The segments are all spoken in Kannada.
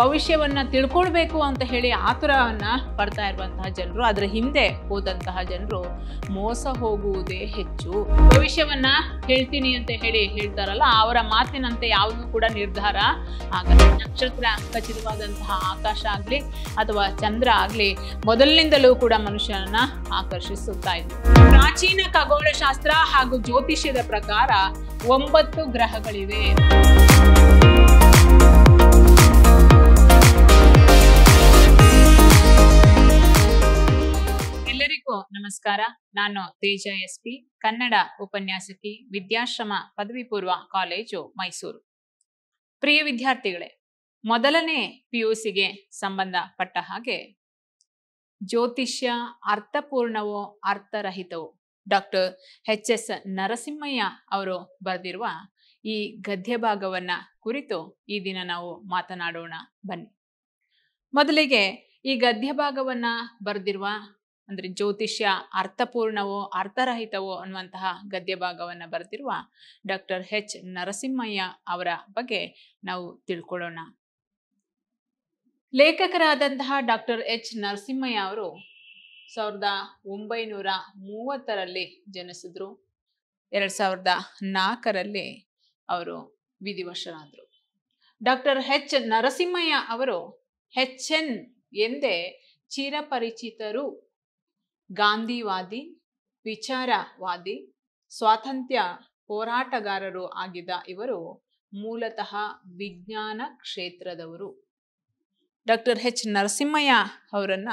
ಭವಿಷ್ಯವನ್ನ ತಿಳ್ಕೊಳ್ಬೇಕು ಅಂತ ಹೇಳಿ ಆತುರವನ್ನ ಪಡ್ತಾ ಇರುವಂತಹ ಜನರು ಅದರ ಹಿಂದೆ ಹೋದಂತಹ ಜನರು ಮೋಸ ಹೋಗುವುದೇ ಹೆಚ್ಚು ಭವಿಷ್ಯವನ್ನ ಹೇಳ್ತೀನಿ ಅಂತ ಹೇಳಿ ಹೇಳ್ತಾರಲ್ಲ ಅವರ ಮಾತಿನಂತೆ ಯಾವುದೂ ಕೂಡ ನಿರ್ಧಾರ ಆಗಲ್ಲ ನಕ್ಷತ್ರ ಖಚಿತವಾದಂತಹ ಆಕಾಶ ಆಗ್ಲಿ ಅಥವಾ ಚಂದ್ರ ಆಗ್ಲಿ ಮೊದಲಿನಿಂದಲೂ ಕೂಡ ಮನುಷ್ಯನನ್ನ ಆಕರ್ಷಿಸುತ್ತಾ ಇದೆ ಪ್ರಾಚೀನ ಖಗೋಳಶಾಸ್ತ್ರ ಹಾಗೂ ಜ್ಯೋತಿಷ್ಯದ ಪ್ರಕಾರ ಒಂಬತ್ತು ಗ್ರಹಗಳಿವೆ ಎಲ್ಲರಿಗೂ ನಮಸ್ಕಾರ ನಾನು ತೇಜ ಎಸ್ ಪಿ ಕನ್ನಡ ಉಪನ್ಯಾಸಕಿ ವಿದ್ಯಾಶ್ರಮ ಪದವಿ ಪೂರ್ವ ಕಾಲೇಜು ಮೈಸೂರು ಪ್ರಿಯ ವಿದ್ಯಾರ್ಥಿಗಳೇ ಮೊದಲನೇ ಪಿಯುಸಿಗೆ ಸಂಬಂಧಪಟ್ಟ ಹಾಗೆ ಜ್ಯೋತಿಷ್ಯ ಅರ್ಥಪೂರ್ಣವೋ ಅರ್ಥರಹಿತವೋ ಡಾಕ್ಟರ್ ಎಚ್ ಎಸ್ ನರಸಿಂಹಯ್ಯ ಅವರು ಬರೆದಿರುವ ಈ ಗದ್ಯ ಭಾಗವನ್ನ ಕುರಿತು ಈ ದಿನ ನಾವು ಮಾತನಾಡೋಣ ಬನ್ನಿ ಮೊದಲಿಗೆ ಈ ಗದ್ಯ ಭಾಗವನ್ನ ಬರೆದಿರುವ ಅಂದರೆ ಜ್ಯೋತಿಷ್ಯ ಅರ್ಥಪೂರ್ಣವೋ ಅರ್ಥರಹಿತವೋ ಅನ್ನುವಂತಹ ಗದ್ಯ ಭಾಗವನ್ನು ಬರೆದಿರುವ ಡಾಕ್ಟರ್ ಎಚ್ ನರಸಿಂಹಯ್ಯ ಅವರ ಬಗ್ಗೆ ನಾವು ತಿಳ್ಕೊಳ್ಳೋಣ ಲೇಖಕರಾದಂತಹ ಡಾಕ್ಟರ್ ಎಚ್ ನರಸಿಂಹಯ್ಯ ಅವರು ಸಾವಿರದ ಒಂಬೈನೂರ ಮೂವತ್ತರಲ್ಲಿ ಜನಿಸಿದ್ರು ಎರಡು ಸಾವಿರದ ನಾಲ್ಕರಲ್ಲಿ ಅವರು ವಿಧಿವಶರಾದರು ಡಾಕ್ಟರ್ ಎಚ್ ನರಸಿಂಹಯ್ಯ ಅವರು ಹೆಚ್ ಎನ್ ಎಂದೇ ಚಿರಪರಿಚಿತರು ಗಾಂಧಿವಾದಿ ವಿಚಾರವಾದಿ ಸ್ವಾತಂತ್ರ್ಯ ಹೋರಾಟಗಾರರು ಆಗಿದ್ದ ಇವರು ಮೂಲತಃ ವಿಜ್ಞಾನ ಕ್ಷೇತ್ರದವರು ಡಾಕ್ಟರ್ ಹೆಚ್ ನರಸಿಂಹಯ್ಯ ಅವರನ್ನ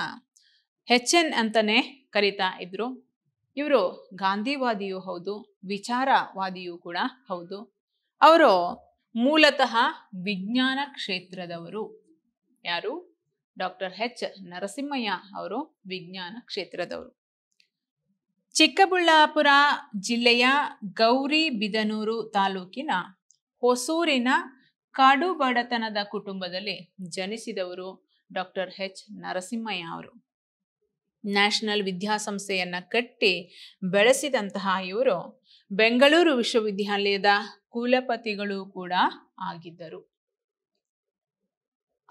ಹೆಚ್ ಎನ್ ಅಂತಾನೆ ಕರೀತಾ ಇದ್ರು ಇವರು ಗಾಂಧಿವಾದಿಯೂ ಹೌದು ವಿಚಾರವಾದಿಯೂ ಕೂಡ ಹೌದು ಅವರು ಮೂಲತಃ ವಿಜ್ಞಾನ ಕ್ಷೇತ್ರದವರು ಯಾರು ಡಾಕ್ಟರ್ ಎಚ್ ನರಸಿಂಹಯ್ಯ ಅವರು ವಿಜ್ಞಾನ ಕ್ಷೇತ್ರದವರು ಚಿಕ್ಕಬಳ್ಳಾಪುರ ಜಿಲ್ಲೆಯ ಗೌರಿ ಬಿದನೂರು ತಾಲೂಕಿನ ಹೊಸೂರಿನ ಕಾಡು ಬಡತನದ ಕುಟುಂಬದಲ್ಲಿ ಜನಿಸಿದವರು ಡಾಕ್ಟರ್ ಎಚ್ ನರಸಿಂಹಯ್ಯ ಅವರು ನ್ಯಾಷನಲ್ ವಿದ್ಯಾಸಂಸ್ಥೆಯನ್ನ ಕಟ್ಟಿ ಬೆಳೆಸಿದಂತಹ ಇವರು ಬೆಂಗಳೂರು ವಿಶ್ವವಿದ್ಯಾಲಯದ ಕುಲಪತಿಗಳು ಕೂಡ ಆಗಿದ್ದರು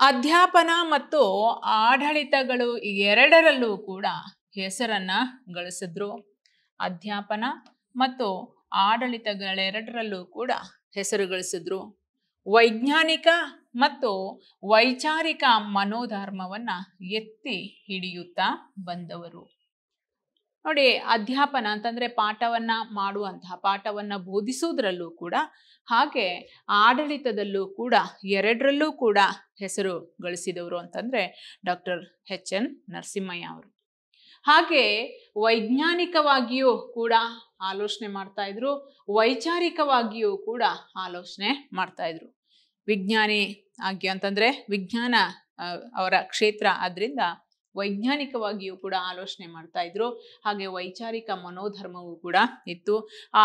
ಅಧ್ಯಾಪನ ಮತ್ತು ಆಡಳಿತಗಳು ಎರಡರಲ್ಲೂ ಕೂಡ ಹೆಸರನ್ನು ಗಳಿಸಿದ್ರು ಅಧ್ಯಾಪನ ಮತ್ತು ಆಡಳಿತಗಳೆರಡರಲ್ಲೂ ಕೂಡ ಹೆಸರು ಗಳಿಸಿದ್ರು ವೈಜ್ಞಾನಿಕ ಮತ್ತು ವೈಚಾರಿಕ ಮನೋಧರ್ಮವನ್ನು ಎತ್ತಿ ಹಿಡಿಯುತ್ತಾ ಬಂದವರು ನೋಡಿ ಅಧ್ಯಾಪನ ಅಂತಂದರೆ ಪಾಠವನ್ನು ಮಾಡುವಂತಹ ಪಾಠವನ್ನು ಬೋಧಿಸೋದ್ರಲ್ಲೂ ಕೂಡ ಹಾಗೆ ಆಡಳಿತದಲ್ಲೂ ಕೂಡ ಎರಡರಲ್ಲೂ ಕೂಡ ಹೆಸರು ಗಳಿಸಿದವರು ಅಂತಂದರೆ ಡಾಕ್ಟರ್ ಎಚ್ ಎನ್ ನರಸಿಂಹಯ್ಯ ಅವರು ಹಾಗೆ ವೈಜ್ಞಾನಿಕವಾಗಿಯೂ ಕೂಡ ಆಲೋಚನೆ ಮಾಡ್ತಾಯಿದ್ರು ವೈಚಾರಿಕವಾಗಿಯೂ ಕೂಡ ಆಲೋಚನೆ ಮಾಡ್ತಾಯಿದ್ರು ವಿಜ್ಞಾನಿ ಆಗಿ ಅಂತಂದರೆ ವಿಜ್ಞಾನ ಅವರ ಕ್ಷೇತ್ರ ಆದ್ದರಿಂದ ವೈಜ್ಞಾನಿಕವಾಗಿಯೂ ಕೂಡ ಆಲೋಚನೆ ಮಾಡ್ತಾ ಇದ್ರು ಹಾಗೆ ವೈಚಾರಿಕ ಮನೋಧರ್ಮವೂ ಕೂಡ ಇತ್ತು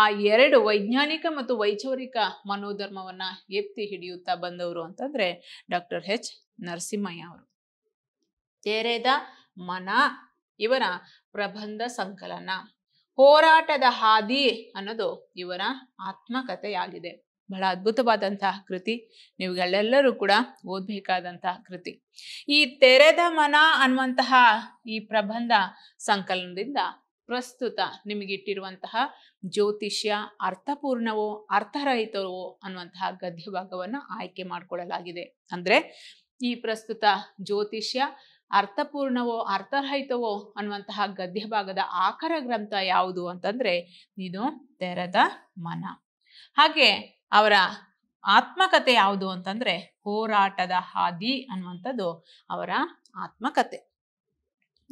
ಆ ಎರಡು ವೈಜ್ಞಾನಿಕ ಮತ್ತು ವೈಚಾರಿಕ ಮನೋಧರ್ಮವನ್ನ ಎತ್ತಿ ಹಿಡಿಯುತ್ತಾ ಬಂದವರು ಅಂತಂದ್ರೆ ಡಾಕ್ಟರ್ ಎಚ್ ನರಸಿಂಹಯ್ಯ ಅವರು ತೆರೆದ ಮನ ಇವರ ಪ್ರಬಂಧ ಸಂಕಲನ ಹೋರಾಟದ ಹಾದಿ ಅನ್ನೋದು ಇವರ ಆತ್ಮಕಥೆಯಾಗಿದೆ ಬಹಳ ಅದ್ಭುತವಾದಂತಹ ಕೃತಿ ನೀವುಗಳೆಲ್ಲರೂ ಕೂಡ ಓದಬೇಕಾದಂತಹ ಕೃತಿ ಈ ತೆರೆದ ಮನ ಅನ್ನುವಂತಹ ಈ ಪ್ರಬಂಧ ಸಂಕಲನದಿಂದ ಪ್ರಸ್ತುತ ನಿಮಗಿಟ್ಟಿರುವಂತಹ ಜ್ಯೋತಿಷ್ಯ ಅರ್ಥಪೂರ್ಣವೋ ಅರ್ಥರಹಿತವೋ ಅನ್ನುವಂತಹ ಗದ್ಯ ಭಾಗವನ್ನು ಆಯ್ಕೆ ಮಾಡಿಕೊಳ್ಳಲಾಗಿದೆ ಅಂದರೆ ಈ ಪ್ರಸ್ತುತ ಜ್ಯೋತಿಷ್ಯ ಅರ್ಥಪೂರ್ಣವೋ ಅರ್ಥರಹಿತವೋ ಅನ್ನುವಂತಹ ಗದ್ಯ ಭಾಗದ ಆಕರ ಗ್ರಂಥ ಯಾವುದು ಅಂತಂದ್ರೆ ಇದು ತೆರೆದ ಮನ ಹಾಗೆ ಅವರ ಆತ್ಮಕತೆ ಯಾವುದು ಅಂತಂದ್ರೆ ಹೋರಾಟದ ಹಾದಿ ಅನ್ನುವಂಥದ್ದು ಅವರ ಆತ್ಮಕತೆ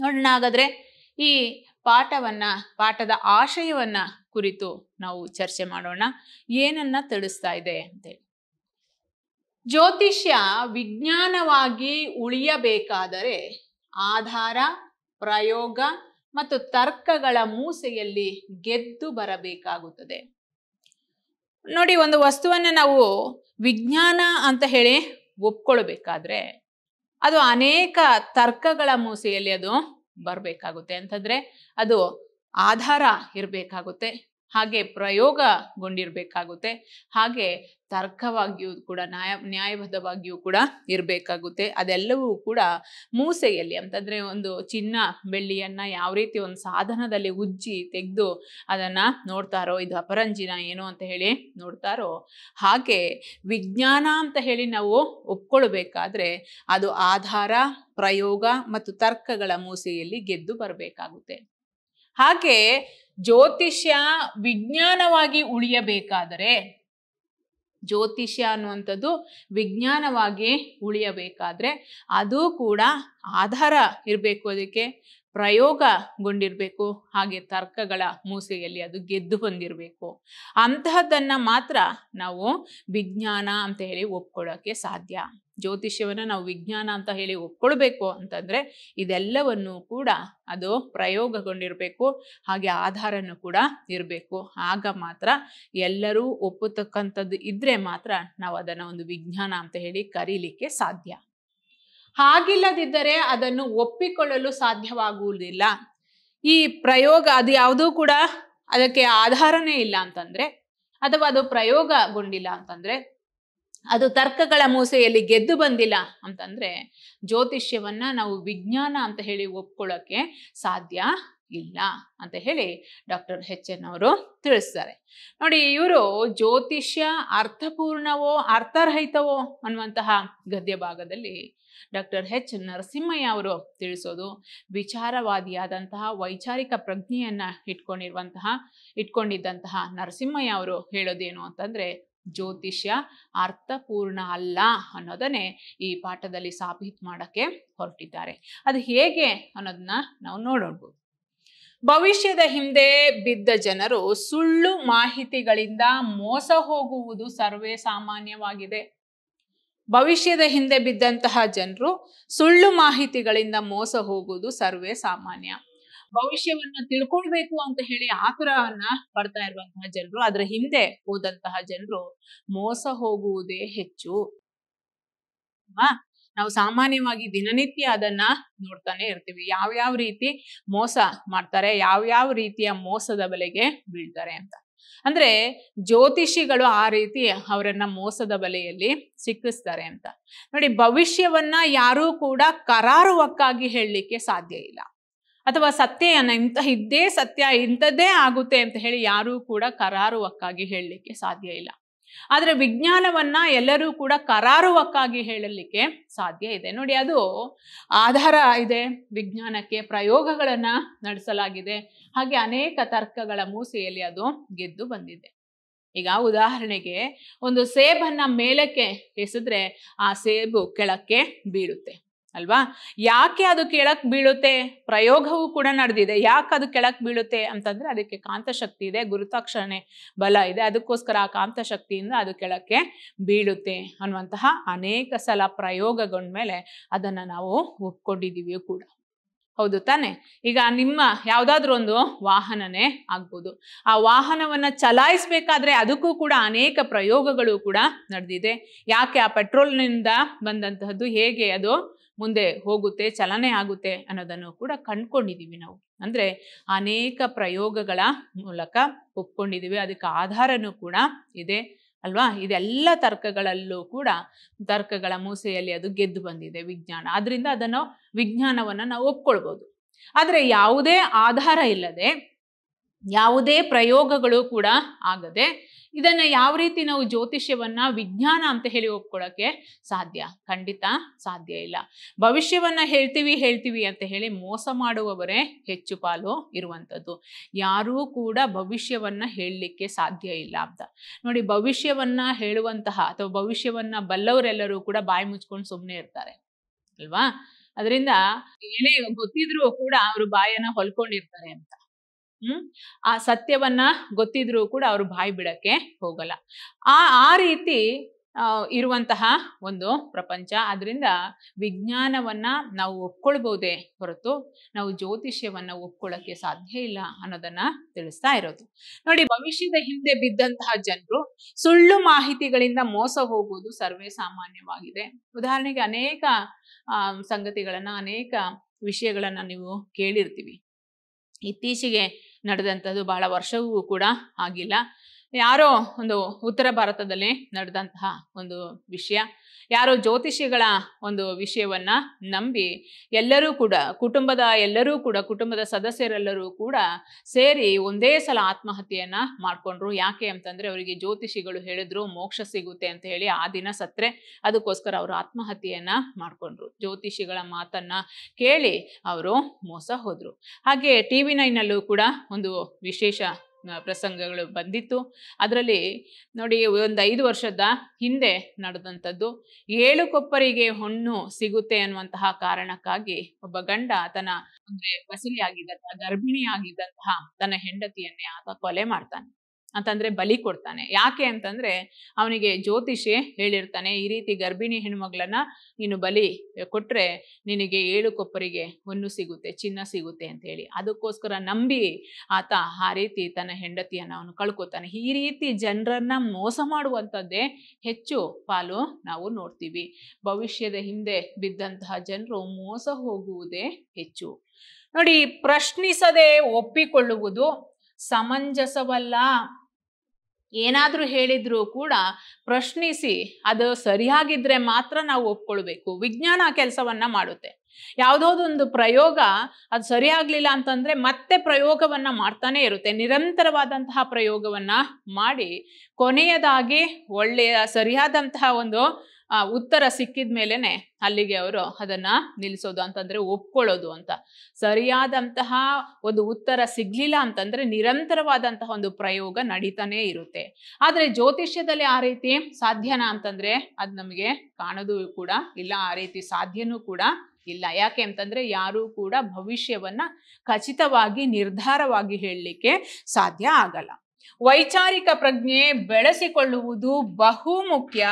ನೋಡೋಣ ಹಾಗಾದ್ರೆ ಈ ಪಾಠವನ್ನ ಪಾಠದ ಆಶಯವನ್ನ ಕುರಿತು ನಾವು ಚರ್ಚೆ ಮಾಡೋಣ ಏನನ್ನ ತಿಳಿಸ್ತಾ ಇದೆ ಅಂತೇಳಿ ಜ್ಯೋತಿಷ್ಯ ವಿಜ್ಞಾನವಾಗಿ ಉಳಿಯಬೇಕಾದರೆ ಆಧಾರ ಪ್ರಯೋಗ ಮತ್ತು ತರ್ಕಗಳ ಮೂಸೆಯಲ್ಲಿ ಗೆದ್ದು ಬರಬೇಕಾಗುತ್ತದೆ ನೋಡಿ ಒಂದು ವಸ್ತುವನ್ನು ನಾವು ವಿಜ್ಞಾನ ಅಂತ ಹೇಳಿ ಒಪ್ಕೊಳ್ಬೇಕಾದ್ರೆ ಅದು ಅನೇಕ ತರ್ಕಗಳ ಮೂಸೆಯಲ್ಲಿ ಅದು ಬರಬೇಕಾಗುತ್ತೆ ಅಂತಂದರೆ ಅದು ಆಧಾರ ಇರಬೇಕಾಗುತ್ತೆ ಹಾಗೆ ಪ್ರಯೋಗಗೊಂಡಿರಬೇಕಾಗುತ್ತೆ ಹಾಗೆ ತರ್ಕವಾಗಿಯೂ ಕೂಡ ನ್ಯಾಯ ನ್ಯಾಯಬದ್ಧವಾಗಿಯೂ ಕೂಡ ಇರಬೇಕಾಗುತ್ತೆ ಅದೆಲ್ಲವೂ ಕೂಡ ಮೂಸೆಯಲ್ಲಿ ಅಂತಂದರೆ ಒಂದು ಚಿನ್ನ ಬೆಳ್ಳಿಯನ್ನು ಯಾವ ರೀತಿ ಒಂದು ಸಾಧನದಲ್ಲಿ ಉಜ್ಜಿ ತೆಗೆದು ಅದನ್ನು ನೋಡ್ತಾರೋ ಇದು ಅಪರಂಜಿನ ಏನು ಅಂತ ಹೇಳಿ ನೋಡ್ತಾರೋ ಹಾಗೆ ವಿಜ್ಞಾನ ಅಂತ ಹೇಳಿ ನಾವು ಒಪ್ಕೊಳ್ಬೇಕಾದ್ರೆ ಅದು ಆಧಾರ ಪ್ರಯೋಗ ಮತ್ತು ತರ್ಕಗಳ ಮೂಸೆಯಲ್ಲಿ ಗೆದ್ದು ಬರಬೇಕಾಗುತ್ತೆ ಹಾಗೆ ಜ್ಯೋತಿಷ್ಯ ವಿಜ್ಞಾನವಾಗಿ ಉಳಿಯಬೇಕಾದರೆ ಜ್ಯೋತಿಷ್ಯ ಅನ್ನುವಂಥದ್ದು ವಿಜ್ಞಾನವಾಗಿ ಉಳಿಯಬೇಕಾದ್ರೆ ಅದು ಕೂಡ ಆಧಾರ ಇರಬೇಕು ಅದಕ್ಕೆ ಪ್ರಯೋಗಗೊಂಡಿರಬೇಕು ಹಾಗೆ ತರ್ಕಗಳ ಮೂಸೆಯಲ್ಲಿ ಅದು ಗೆದ್ದು ಬಂದಿರಬೇಕು ಅಂತಹದ್ದನ್ನು ಮಾತ್ರ ನಾವು ವಿಜ್ಞಾನ ಅಂತ ಹೇಳಿ ಒಪ್ಕೊಳ್ಳೋಕ್ಕೆ ಸಾಧ್ಯ ಜ್ಯೋತಿಷ್ಯವನ್ನು ನಾವು ವಿಜ್ಞಾನ ಅಂತ ಹೇಳಿ ಒಪ್ಕೊಳ್ಬೇಕು ಅಂತಂದರೆ ಇದೆಲ್ಲವನ್ನು ಕೂಡ ಅದು ಪ್ರಯೋಗಗೊಂಡಿರಬೇಕು ಹಾಗೆ ಆಧಾರನೂ ಕೂಡ ಇರಬೇಕು ಆಗ ಮಾತ್ರ ಎಲ್ಲರೂ ಒಪ್ಪತಕ್ಕಂಥದ್ದು ಇದ್ದರೆ ಮಾತ್ರ ನಾವು ಅದನ್ನು ಒಂದು ವಿಜ್ಞಾನ ಅಂತ ಹೇಳಿ ಕರೀಲಿಕ್ಕೆ ಸಾಧ್ಯ ಹಾಗಿಲ್ಲದಿದ್ದರೆ ಅದನ್ನು ಒಪ್ಪಿಕೊಳ್ಳಲು ಸಾಧ್ಯವಾಗುವುದಿಲ್ಲ ಈ ಪ್ರಯೋಗ ಅದು ಯಾವುದೂ ಕೂಡ ಅದಕ್ಕೆ ಆಧಾರನೇ ಇಲ್ಲ ಅಂತಂದ್ರೆ ಅಥವಾ ಅದು ಪ್ರಯೋಗಗೊಂಡಿಲ್ಲ ಅಂತಂದ್ರೆ ಅದು ತರ್ಕಗಳ ಮೂಸೆಯಲ್ಲಿ ಗೆದ್ದು ಬಂದಿಲ್ಲ ಅಂತಂದ್ರೆ ಜ್ಯೋತಿಷ್ಯವನ್ನ ನಾವು ವಿಜ್ಞಾನ ಅಂತ ಹೇಳಿ ಒಪ್ಕೊಳ್ಳೋಕೆ ಸಾಧ್ಯ ಇಲ್ಲ ಅಂತ ಹೇಳಿ ಡಾಕ್ಟರ್ ಹೆಚ್ ಎನ್ ಅವರು ತಿಳಿಸ್ತಾರೆ ನೋಡಿ ಇವರು ಜ್ಯೋತಿಷ್ಯ ಅರ್ಥಪೂರ್ಣವೋ ಅರ್ಥರಹಿತವೋ ಅನ್ನುವಂತಹ ಗದ್ಯ ಭಾಗದಲ್ಲಿ ಡಾಕ್ಟರ್ ಹೆಚ್ ನರಸಿಂಹಯ್ಯ ಅವರು ತಿಳಿಸೋದು ವಿಚಾರವಾದಿಯಾದಂತಹ ವೈಚಾರಿಕ ಪ್ರಜ್ಞೆಯನ್ನ ಇಟ್ಕೊಂಡಿರುವಂತಹ ಇಟ್ಕೊಂಡಿದ್ದಂತಹ ನರಸಿಂಹಯ್ಯ ಅವರು ಹೇಳೋದೇನು ಅಂತಂದ್ರೆ ಜ್ಯೋತಿಷ್ಯ ಅರ್ಥಪೂರ್ಣ ಅಲ್ಲ ಅನ್ನೋದನ್ನೇ ಈ ಪಾಠದಲ್ಲಿ ಸಾಬೀತು ಮಾಡೋಕ್ಕೆ ಹೊರಟಿದ್ದಾರೆ ಅದು ಹೇಗೆ ಅನ್ನೋದನ್ನ ನಾವು ನೋಡೋಣ ಭವಿಷ್ಯದ ಹಿಂದೆ ಬಿದ್ದ ಜನರು ಸುಳ್ಳು ಮಾಹಿತಿಗಳಿಂದ ಮೋಸ ಹೋಗುವುದು ಸರ್ವೇ ಸಾಮಾನ್ಯವಾಗಿದೆ ಭವಿಷ್ಯದ ಹಿಂದೆ ಬಿದ್ದಂತಹ ಜನರು ಸುಳ್ಳು ಮಾಹಿತಿಗಳಿಂದ ಮೋಸ ಹೋಗುವುದು ಸರ್ವೇ ಸಾಮಾನ್ಯ ಭವಿಷ್ಯವನ್ನ ತಿಳ್ಕೊಳ್ಬೇಕು ಅಂತ ಹೇಳಿ ಆತುರವನ್ನ ಪಡ್ತಾ ಇರುವಂತಹ ಜನರು ಅದರ ಹಿಂದೆ ಹೋದಂತಹ ಜನರು ಮೋಸ ಹೋಗುವುದೇ ಹೆಚ್ಚು ನಾವು ಸಾಮಾನ್ಯವಾಗಿ ದಿನನಿತ್ಯ ಅದನ್ನ ನೋಡ್ತಾನೆ ಇರ್ತೀವಿ ಯಾವ್ಯಾವ ರೀತಿ ಮೋಸ ಮಾಡ್ತಾರೆ ಯಾವ್ಯಾವ ರೀತಿಯ ಮೋಸದ ಬಲೆಗೆ ಬೀಳ್ತಾರೆ ಅಂತ ಅಂದ್ರೆ ಜ್ಯೋತಿಷಿಗಳು ಆ ರೀತಿ ಅವರನ್ನ ಮೋಸದ ಬಲೆಯಲ್ಲಿ ಸಿಕ್ಕಿಸ್ತಾರೆ ಅಂತ ನೋಡಿ ಭವಿಷ್ಯವನ್ನ ಯಾರೂ ಕೂಡ ಕರಾರುವಕ್ಕಾಗಿ ಹೇಳಲಿಕ್ಕೆ ಸಾಧ್ಯ ಇಲ್ಲ ಅಥವಾ ಸತ್ಯ ಇಂಥ ಇದ್ದೇ ಸತ್ಯ ಇಂಥದ್ದೇ ಆಗುತ್ತೆ ಅಂತ ಹೇಳಿ ಯಾರೂ ಕೂಡ ಕರಾರುವಕ್ಕಾಗಿ ಹೇಳಲಿಕ್ಕೆ ಸಾಧ್ಯ ಇಲ್ಲ ಆದರೆ ವಿಜ್ಞಾನವನ್ನ ಎಲ್ಲರೂ ಕೂಡ ಕರಾರುವಕ್ಕಾಗಿ ಹೇಳಲಿಕ್ಕೆ ಸಾಧ್ಯ ಇದೆ ನೋಡಿ ಅದು ಆಧಾರ ಇದೆ ವಿಜ್ಞಾನಕ್ಕೆ ಪ್ರಯೋಗಗಳನ್ನು ನಡೆಸಲಾಗಿದೆ ಹಾಗೆ ಅನೇಕ ತರ್ಕಗಳ ಮೂಸೆಯಲ್ಲಿ ಅದು ಗೆದ್ದು ಬಂದಿದೆ ಈಗ ಉದಾಹರಣೆಗೆ ಒಂದು ಸೇಬನ್ನ ಮೇಲಕ್ಕೆ ಎಸೆದ್ರೆ ಆ ಸೇಬು ಕೆಳಕ್ಕೆ ಬೀಳುತ್ತೆ ಅಲ್ವಾ ಯಾಕೆ ಅದು ಕೆಳಕ್ ಬೀಳುತ್ತೆ ಪ್ರಯೋಗವೂ ಕೂಡ ನಡೆದಿದೆ ಯಾಕೆ ಅದು ಕೆಳಕ್ ಬೀಳುತ್ತೆ ಅಂತಂದ್ರೆ ಅದಕ್ಕೆ ಕಾಂತಶಕ್ತಿ ಇದೆ ಗುರುತಾಕ್ಷರಣೆ ಬಲ ಇದೆ ಅದಕ್ಕೋಸ್ಕರ ಆ ಕಾಂತಶಕ್ತಿಯಿಂದ ಅದು ಕೆಳಕ್ಕೆ ಬೀಳುತ್ತೆ ಅನ್ನುವಂತಹ ಅನೇಕ ಸಲ ಪ್ರಯೋಗಗೊಂಡ್ಮೇಲೆ ಅದನ್ನ ನಾವು ಒಪ್ಕೊಂಡಿದೀವಿ ಕೂಡ ಹೌದು ತಾನೆ ಈಗ ನಿಮ್ಮ ಯಾವುದಾದ್ರೂ ಒಂದು ವಾಹನನೇ ಆಗ್ಬೋದು ಆ ವಾಹನವನ್ನ ಚಲಾಯಿಸಬೇಕಾದ್ರೆ ಅದಕ್ಕೂ ಕೂಡ ಅನೇಕ ಪ್ರಯೋಗಗಳು ಕೂಡ ನಡೆದಿದೆ ಯಾಕೆ ಆ ಪೆಟ್ರೋಲ್ನಿಂದ ಬಂದಂತಹದ್ದು ಹೇಗೆ ಅದು ಮುಂದೆ ಹೋಗುತ್ತೆ ಚಲನೆ ಆಗುತ್ತೆ ಅನ್ನೋದನ್ನು ಕೂಡ ಕಂಡ್ಕೊಂಡಿದ್ದೀವಿ ನಾವು ಅಂದರೆ ಅನೇಕ ಪ್ರಯೋಗಗಳ ಮೂಲಕ ಒಪ್ಕೊಂಡಿದ್ದೀವಿ ಅದಕ್ಕೆ ಆಧಾರನೂ ಕೂಡ ಇದೆ ಅಲ್ವಾ ಇದೆಲ್ಲ ತರ್ಕಗಳಲ್ಲೂ ಕೂಡ ತರ್ಕಗಳ ಮೂಸೆಯಲ್ಲಿ ಅದು ಗೆದ್ದು ಬಂದಿದೆ ವಿಜ್ಞಾನ ಅದರಿಂದ ಅದನ್ನು ವಿಜ್ಞಾನವನ್ನು ನಾವು ಒಪ್ಕೊಳ್ಬೋದು ಆದರೆ ಯಾವುದೇ ಆಧಾರ ಇಲ್ಲದೆ ಯಾವುದೇ ಪ್ರಯೋಗಗಳು ಕೂಡ ಆಗದೆ ಇದನ್ನ ಯಾವ ರೀತಿ ನಾವು ಜ್ಯೋತಿಷ್ಯವನ್ನ ವಿಜ್ಞಾನ ಅಂತ ಹೇಳಿ ಒಪ್ಕೊಳ್ಳೋಕೆ ಸಾಧ್ಯ ಖಂಡಿತ ಸಾಧ್ಯ ಇಲ್ಲ ಭವಿಷ್ಯವನ್ನ ಹೇಳ್ತೀವಿ ಹೇಳ್ತೀವಿ ಅಂತ ಹೇಳಿ ಮೋಸ ಮಾಡುವವರೇ ಹೆಚ್ಚು ಪಾಲು ಇರುವಂಥದ್ದು ಯಾರೂ ಕೂಡ ಭವಿಷ್ಯವನ್ನ ಹೇಳಲಿಕ್ಕೆ ಸಾಧ್ಯ ಇಲ್ಲ ಅಂತ ನೋಡಿ ಭವಿಷ್ಯವನ್ನ ಹೇಳುವಂತಹ ಅಥವಾ ಭವಿಷ್ಯವನ್ನ ಬಲ್ಲವರೆಲ್ಲರೂ ಕೂಡ ಬಾಯಿ ಮುಚ್ಕೊಂಡು ಸುಮ್ಮನೆ ಇರ್ತಾರೆ ಅಲ್ವಾ ಅದರಿಂದ ಏನೇ ಗೊತ್ತಿದ್ರು ಕೂಡ ಅವರು ಬಾಯನ್ನ ಹೊಲ್ಕೊಂಡಿರ್ತಾರೆ ಅಂತ ಹ್ಮ್ ಆ ಸತ್ಯವನ್ನ ಗೊತ್ತಿದ್ರೂ ಕೂಡ ಅವ್ರು ಬಾಯಿ ಬಿಡಕ್ಕೆ ಹೋಗಲ್ಲ ಆ ಆ ರೀತಿ ಇರುವಂತಹ ಒಂದು ಪ್ರಪಂಚ ಅದರಿಂದ ವಿಜ್ಞಾನವನ್ನ ನಾವು ಒಪ್ಕೊಳ್ಬಹುದೇ ಹೊರತು ನಾವು ಜ್ಯೋತಿಷ್ಯವನ್ನ ಒಪ್ಕೊಳ್ಳಕ್ಕೆ ಸಾಧ್ಯ ಇಲ್ಲ ಅನ್ನೋದನ್ನ ತಿಳಿಸ್ತಾ ಇರೋದು ನೋಡಿ ಭವಿಷ್ಯದ ಹಿಂದೆ ಬಿದ್ದಂತಹ ಜನರು ಸುಳ್ಳು ಮಾಹಿತಿಗಳಿಂದ ಮೋಸ ಹೋಗುವುದು ಸರ್ವೇ ಸಾಮಾನ್ಯವಾಗಿದೆ ಉದಾಹರಣೆಗೆ ಅನೇಕ ಸಂಗತಿಗಳನ್ನ ಅನೇಕ ವಿಷಯಗಳನ್ನ ನೀವು ಕೇಳಿರ್ತೀವಿ ಇತ್ತೀಚೆಗೆ ನಡೆದಂಥದ್ದು ಬಹಳ ವರ್ಷವೂ ಕೂಡ ಆಗಿಲ್ಲ ಯಾರೋ ಒಂದು ಉತ್ತರ ಭಾರತದಲ್ಲಿ ನಡೆದಂತಹ ಒಂದು ವಿಷಯ ಯಾರೋ ಜ್ಯೋತಿಷಿಗಳ ಒಂದು ವಿಷಯವನ್ನ ನಂಬಿ ಎಲ್ಲರೂ ಕೂಡ ಕುಟುಂಬದ ಎಲ್ಲರೂ ಕೂಡ ಕುಟುಂಬದ ಸದಸ್ಯರೆಲ್ಲರೂ ಕೂಡ ಸೇರಿ ಒಂದೇ ಸಲ ಆತ್ಮಹತ್ಯೆಯನ್ನ ಮಾಡ್ಕೊಂಡ್ರು ಯಾಕೆ ಅಂತಂದ್ರೆ ಅವರಿಗೆ ಜ್ಯೋತಿಷಿಗಳು ಹೇಳಿದ್ರು ಮೋಕ್ಷ ಸಿಗುತ್ತೆ ಅಂತ ಹೇಳಿ ಆ ದಿನ ಸತ್ರೆ ಅದಕ್ಕೋಸ್ಕರ ಅವರು ಆತ್ಮಹತ್ಯೆಯನ್ನ ಮಾಡ್ಕೊಂಡ್ರು ಜ್ಯೋತಿಷಿಗಳ ಮಾತನ್ನ ಕೇಳಿ ಅವರು ಮೋಸ ಹೋದ್ರು ಹಾಗೆ ಟಿವಿ ನೈನಲ್ಲೂ ಕೂಡ ಒಂದು ವಿಶೇಷ ಪ್ರಸಂಗಗಳು ಬಂದಿತ್ತು ಅದರಲ್ಲಿ ನೋಡಿ ಒಂದು ಐದು ವರ್ಷದ ಹಿಂದೆ ನಡೆದಂಥದ್ದು ಏಳು ಕೊಪ್ಪರಿಗೆ ಹೊಣ್ಣು ಸಿಗುತ್ತೆ ಅನ್ನುವಂತಹ ಕಾರಣಕ್ಕಾಗಿ ಒಬ್ಬ ಗಂಡ ತನ್ನ ಅಂದ್ರೆ ವಸಲಿಯಾಗಿದ್ದಂತಹ ಗರ್ಭಿಣಿಯಾಗಿದ್ದಂತಹ ತನ್ನ ಹೆಂಡತಿಯನ್ನೇ ಆತ ಕೊಲೆ ಮಾಡ್ತಾನೆ ಅಂತಂದ್ರೆ ಬಲಿ ಕೊಡ್ತಾನೆ ಯಾಕೆ ಅಂತಂದ್ರೆ ಅವನಿಗೆ ಜ್ಯೋತಿಷೆ ಹೇಳಿರ್ತಾನೆ ಈ ರೀತಿ ಗರ್ಭಿಣಿ ಹೆಣ್ಮಗಳನ್ನ ನೀನು ಬಲಿ ಕೊಟ್ಟರೆ ನಿನಗೆ ಏಳು ಕೊಪ್ಪರಿಗೆ ಹೊನ್ನು ಸಿಗುತ್ತೆ ಚಿನ್ನ ಸಿಗುತ್ತೆ ಅಂತ ಹೇಳಿ ಅದಕ್ಕೋಸ್ಕರ ನಂಬಿ ಆತ ಆ ರೀತಿ ತನ್ನ ಹೆಂಡತಿಯನ್ನು ಅವನು ಕಳ್ಕೊತಾನೆ ಈ ರೀತಿ ಜನರನ್ನ ಮೋಸ ಮಾಡುವಂಥದ್ದೇ ಹೆಚ್ಚು ಪಾಲು ನಾವು ನೋಡ್ತೀವಿ ಭವಿಷ್ಯದ ಹಿಂದೆ ಬಿದ್ದಂತಹ ಜನರು ಮೋಸ ಹೋಗುವುದೇ ಹೆಚ್ಚು ನೋಡಿ ಪ್ರಶ್ನಿಸದೆ ಒಪ್ಪಿಕೊಳ್ಳುವುದು ಸಮಂಜಸವಲ್ಲ ಏನಾದರೂ ಹೇಳಿದರೂ ಕೂಡ ಪ್ರಶ್ನಿಸಿ ಅದು ಸರಿಯಾಗಿದ್ದರೆ ಮಾತ್ರ ನಾವು ಒಪ್ಕೊಳ್ಬೇಕು ವಿಜ್ಞಾನ ಕೆಲಸವನ್ನು ಮಾಡುತ್ತೆ ಯಾವುದೋದೊಂದು ಪ್ರಯೋಗ ಅದು ಸರಿಯಾಗಲಿಲ್ಲ ಅಂತಂದರೆ ಮತ್ತೆ ಪ್ರಯೋಗವನ್ನು ಮಾಡ್ತಾನೆ ಇರುತ್ತೆ ನಿರಂತರವಾದಂತಹ ಪ್ರಯೋಗವನ್ನು ಮಾಡಿ ಕೊನೆಯದಾಗಿ ಒಳ್ಳೆಯ ಸರಿಯಾದಂತಹ ಒಂದು ಆ ಉತ್ತರ ಸಿಕ್ಕಿದ ಮೇಲೇನೆ ಅಲ್ಲಿಗೆ ಅವರು ಅದನ್ನ ನಿಲ್ಲಿಸೋದು ಅಂತಂದ್ರೆ ಒಪ್ಕೊಳ್ಳೋದು ಅಂತ ಸರಿಯಾದಂತಹ ಒಂದು ಉತ್ತರ ಸಿಗ್ಲಿಲ್ಲ ಅಂತಂದ್ರೆ ನಿರಂತರವಾದಂತಹ ಒಂದು ಪ್ರಯೋಗ ನಡೀತಾನೆ ಇರುತ್ತೆ ಆದ್ರೆ ಜ್ಯೋತಿಷ್ಯದಲ್ಲಿ ಆ ರೀತಿ ಸಾಧ್ಯನಾ ಅಂತಂದ್ರೆ ಅದು ನಮಗೆ ಕಾಣೋದು ಕೂಡ ಇಲ್ಲ ಆ ರೀತಿ ಸಾಧ್ಯನೂ ಕೂಡ ಇಲ್ಲ ಯಾಕೆ ಅಂತಂದ್ರೆ ಯಾರೂ ಕೂಡ ಭವಿಷ್ಯವನ್ನ ಖಚಿತವಾಗಿ ನಿರ್ಧಾರವಾಗಿ ಹೇಳಲಿಕ್ಕೆ ಸಾಧ್ಯ ಆಗಲ್ಲ ವೈಚಾರಿಕ ಪ್ರಜ್ಞೆ ಬೆಳೆಸಿಕೊಳ್ಳುವುದು ಬಹುಮುಖ್ಯ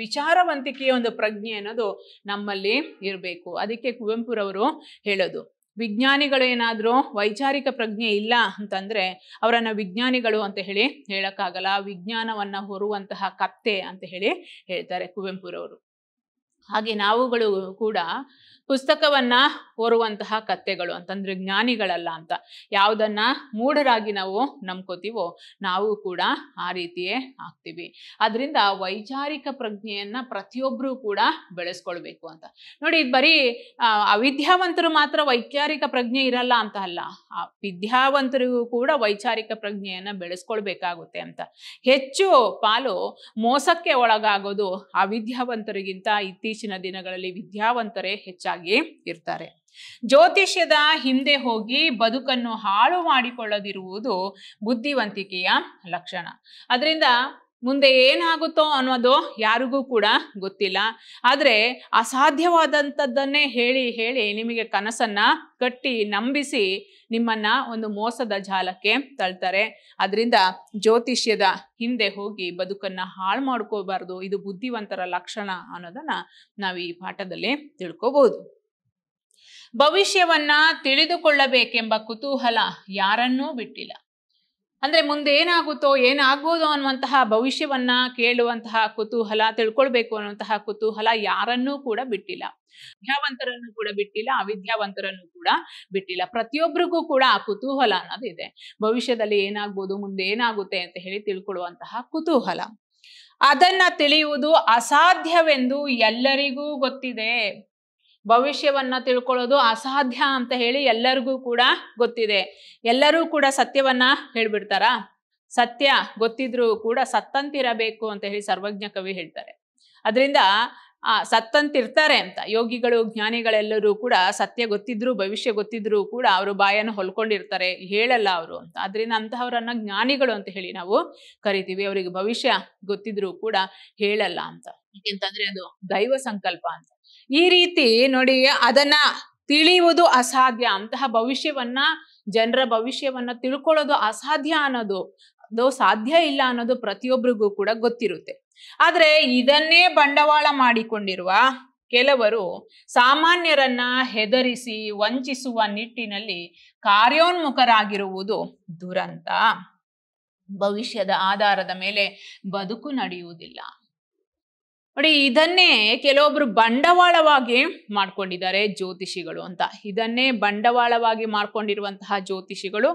ವಿಚಾರವಂತಿಕೆಯ ಒಂದು ಪ್ರಜ್ಞೆ ಅನ್ನೋದು ನಮ್ಮಲ್ಲಿ ಇರಬೇಕು ಅದಕ್ಕೆ ಕುವೆಂಪುರವರು ಹೇಳೋದು ವಿಜ್ಞಾನಿಗಳು ಏನಾದರೂ ವೈಚಾರಿಕ ಪ್ರಜ್ಞೆ ಇಲ್ಲ ಅಂತಂದರೆ ಅವರನ್ನು ವಿಜ್ಞಾನಿಗಳು ಅಂತ ಹೇಳಿ ಹೇಳೋಕ್ಕಾಗಲ್ಲ ವಿಜ್ಞಾನವನ್ನು ಹೊರುವಂತಹ ಕತ್ತೆ ಅಂತ ಹೇಳಿ ಹೇಳ್ತಾರೆ ಕುವೆಂಪುರವರು ಹಾಗೆ ನಾವುಗಳು ಕೂಡ ಪುಸ್ತಕವನ್ನ ಓರುವಂತಹ ಕತ್ತೆಗಳು ಅಂತಂದ್ರೆ ಜ್ಞಾನಿಗಳಲ್ಲ ಅಂತ ಯಾವುದನ್ನ ಮೂಢರಾಗಿ ನಾವು ನಂಬ್ಕೋತೀವೋ ನಾವು ಕೂಡ ಆ ರೀತಿಯೇ ಆಗ್ತೀವಿ ಅದರಿಂದ ವೈಚಾರಿಕ ಪ್ರಜ್ಞೆಯನ್ನ ಪ್ರತಿಯೊಬ್ಬರೂ ಕೂಡ ಬೆಳೆಸ್ಕೊಳ್ಬೇಕು ಅಂತ ನೋಡಿ ಬರೀ ಅವಿದ್ಯಾವಂತರು ಮಾತ್ರ ವೈಚಾರಿಕ ಪ್ರಜ್ಞೆ ಇರಲ್ಲ ಅಂತ ಅಲ್ಲ ವಿದ್ಯಾವಂತರಿಗೂ ಕೂಡ ವೈಚಾರಿಕ ಪ್ರಜ್ಞೆಯನ್ನ ಬೆಳೆಸ್ಕೊಳ್ಬೇಕಾಗುತ್ತೆ ಅಂತ ಹೆಚ್ಚು ಪಾಲು ಮೋಸಕ್ಕೆ ಒಳಗಾಗೋದು ಅವಿದ್ಯಾವಂತರಿಗಿಂತ ಇತ್ತೀಚೆ ಇತ್ತೀಚಿನ ದಿನಗಳಲ್ಲಿ ವಿದ್ಯಾವಂತರೇ ಹೆಚ್ಚಾಗಿ ಇರ್ತಾರೆ ಜ್ಯೋತಿಷ್ಯದ ಹಿಂದೆ ಹೋಗಿ ಬದುಕನ್ನು ಹಾಳು ಮಾಡಿಕೊಳ್ಳದಿರುವುದು ಬುದ್ಧಿವಂತಿಕೆಯ ಲಕ್ಷಣ ಅದರಿಂದ ಮುಂದೆ ಏನಾಗುತ್ತೋ ಅನ್ನೋದು ಯಾರಿಗೂ ಕೂಡ ಗೊತ್ತಿಲ್ಲ ಆದರೆ ಅಸಾಧ್ಯವಾದಂಥದ್ದನ್ನೇ ಹೇಳಿ ಹೇಳಿ ನಿಮಗೆ ಕನಸನ್ನು ಕಟ್ಟಿ ನಂಬಿಸಿ ನಿಮ್ಮನ್ನ ಒಂದು ಮೋಸದ ಜಾಲಕ್ಕೆ ತಳ್ತಾರೆ ಅದರಿಂದ ಜ್ಯೋತಿಷ್ಯದ ಹಿಂದೆ ಹೋಗಿ ಬದುಕನ್ನ ಹಾಳು ಮಾಡ್ಕೋಬಾರ್ದು ಇದು ಬುದ್ಧಿವಂತರ ಲಕ್ಷಣ ಅನ್ನೋದನ್ನ ನಾವು ಈ ಪಾಠದಲ್ಲಿ ತಿಳ್ಕೋಬಹುದು ಭವಿಷ್ಯವನ್ನ ತಿಳಿದುಕೊಳ್ಳಬೇಕೆಂಬ ಕುತೂಹಲ ಯಾರನ್ನೂ ಬಿಟ್ಟಿಲ್ಲ ಅಂದರೆ ಮುಂದೆ ಏನಾಗುತ್ತೋ ಏನಾಗೋದು ಅನ್ನುವಂತಹ ಭವಿಷ್ಯವನ್ನು ಕೇಳುವಂತಹ ಕುತೂಹಲ ತಿಳ್ಕೊಳ್ಬೇಕು ಅನ್ನುವಂತಹ ಕುತೂಹಲ ಯಾರನ್ನೂ ಕೂಡ ಬಿಟ್ಟಿಲ್ಲ ವಿದ್ಯಾವಂತರನ್ನು ಕೂಡ ಬಿಟ್ಟಿಲ್ಲ ಅವಿದ್ಯಾವಂತರನ್ನು ಕೂಡ ಬಿಟ್ಟಿಲ್ಲ ಪ್ರತಿಯೊಬ್ಬರಿಗೂ ಕೂಡ ಆ ಕುತೂಹಲ ಅನ್ನೋದು ಇದೆ ಭವಿಷ್ಯದಲ್ಲಿ ಏನಾಗ್ಬೋದು ಮುಂದೆ ಏನಾಗುತ್ತೆ ಅಂತ ಹೇಳಿ ತಿಳ್ಕೊಳ್ಳುವಂತಹ ಕುತೂಹಲ ಅದನ್ನ ತಿಳಿಯುವುದು ಅಸಾಧ್ಯವೆಂದು ಎಲ್ಲರಿಗೂ ಗೊತ್ತಿದೆ ಭವಿಷ್ಯವನ್ನ ತಿಳ್ಕೊಳ್ಳೋದು ಅಸಾಧ್ಯ ಅಂತ ಹೇಳಿ ಎಲ್ಲರಿಗೂ ಕೂಡ ಗೊತ್ತಿದೆ ಎಲ್ಲರೂ ಕೂಡ ಸತ್ಯವನ್ನ ಹೇಳ್ಬಿಡ್ತಾರಾ ಸತ್ಯ ಗೊತ್ತಿದ್ರೂ ಕೂಡ ಸತ್ತಂತಿರಬೇಕು ಅಂತ ಹೇಳಿ ಸರ್ವಜ್ಞ ಕವಿ ಹೇಳ್ತಾರೆ ಅದರಿಂದ ಆ ಸತ್ತಂತಿರ್ತಾರೆ ಅಂತ ಯೋಗಿಗಳು ಜ್ಞಾನಿಗಳೆಲ್ಲರೂ ಕೂಡ ಸತ್ಯ ಗೊತ್ತಿದ್ರು ಭವಿಷ್ಯ ಗೊತ್ತಿದ್ರು ಕೂಡ ಅವರು ಬಾಯನ್ನು ಹೊಲ್ಕೊಂಡಿರ್ತಾರೆ ಹೇಳಲ್ಲ ಅವರು ಅಂತ ಅದರಿಂದ ಅಂತಹವರನ್ನ ಜ್ಞಾನಿಗಳು ಅಂತ ಹೇಳಿ ನಾವು ಕರಿತೀವಿ ಅವರಿಗೆ ಭವಿಷ್ಯ ಗೊತ್ತಿದ್ರೂ ಕೂಡ ಹೇಳಲ್ಲ ಅಂತ ಯಾಕೆಂತಂದ್ರೆ ಅದು ದೈವ ಸಂಕಲ್ಪ ಅಂತ ಈ ರೀತಿ ನೋಡಿ ಅದನ್ನ ತಿಳಿಯುವುದು ಅಸಾಧ್ಯ ಅಂತಹ ಭವಿಷ್ಯವನ್ನ ಜನರ ಭವಿಷ್ಯವನ್ನ ತಿಳ್ಕೊಳ್ಳೋದು ಅಸಾಧ್ಯ ಅನ್ನೋದು ಅದು ಸಾಧ್ಯ ಇಲ್ಲ ಅನ್ನೋದು ಪ್ರತಿಯೊಬ್ಬರಿಗೂ ಕೂಡ ಗೊತ್ತಿರುತ್ತೆ ಆದ್ರೆ ಇದನ್ನೇ ಬಂಡವಾಳ ಮಾಡಿಕೊಂಡಿರುವ ಕೆಲವರು ಸಾಮಾನ್ಯರನ್ನ ಹೆದರಿಸಿ ವಂಚಿಸುವ ನಿಟ್ಟಿನಲ್ಲಿ ಕಾರ್ಯೋನ್ಮುಖರಾಗಿರುವುದು ದುರಂತ ಭವಿಷ್ಯದ ಆಧಾರದ ಮೇಲೆ ಬದುಕು ನಡೆಯುವುದಿಲ್ಲ ನೋಡಿ ಇದನ್ನೇ ಕೆಲವೊಬ್ರು ಬಂಡವಾಳವಾಗಿ ಮಾಡ್ಕೊಂಡಿದ್ದಾರೆ ಜ್ಯೋತಿಷಿಗಳು ಅಂತ ಇದನ್ನೇ ಬಂಡವಾಳವಾಗಿ ಮಾಡ್ಕೊಂಡಿರುವಂತಹ ಜ್ಯೋತಿಷಿಗಳು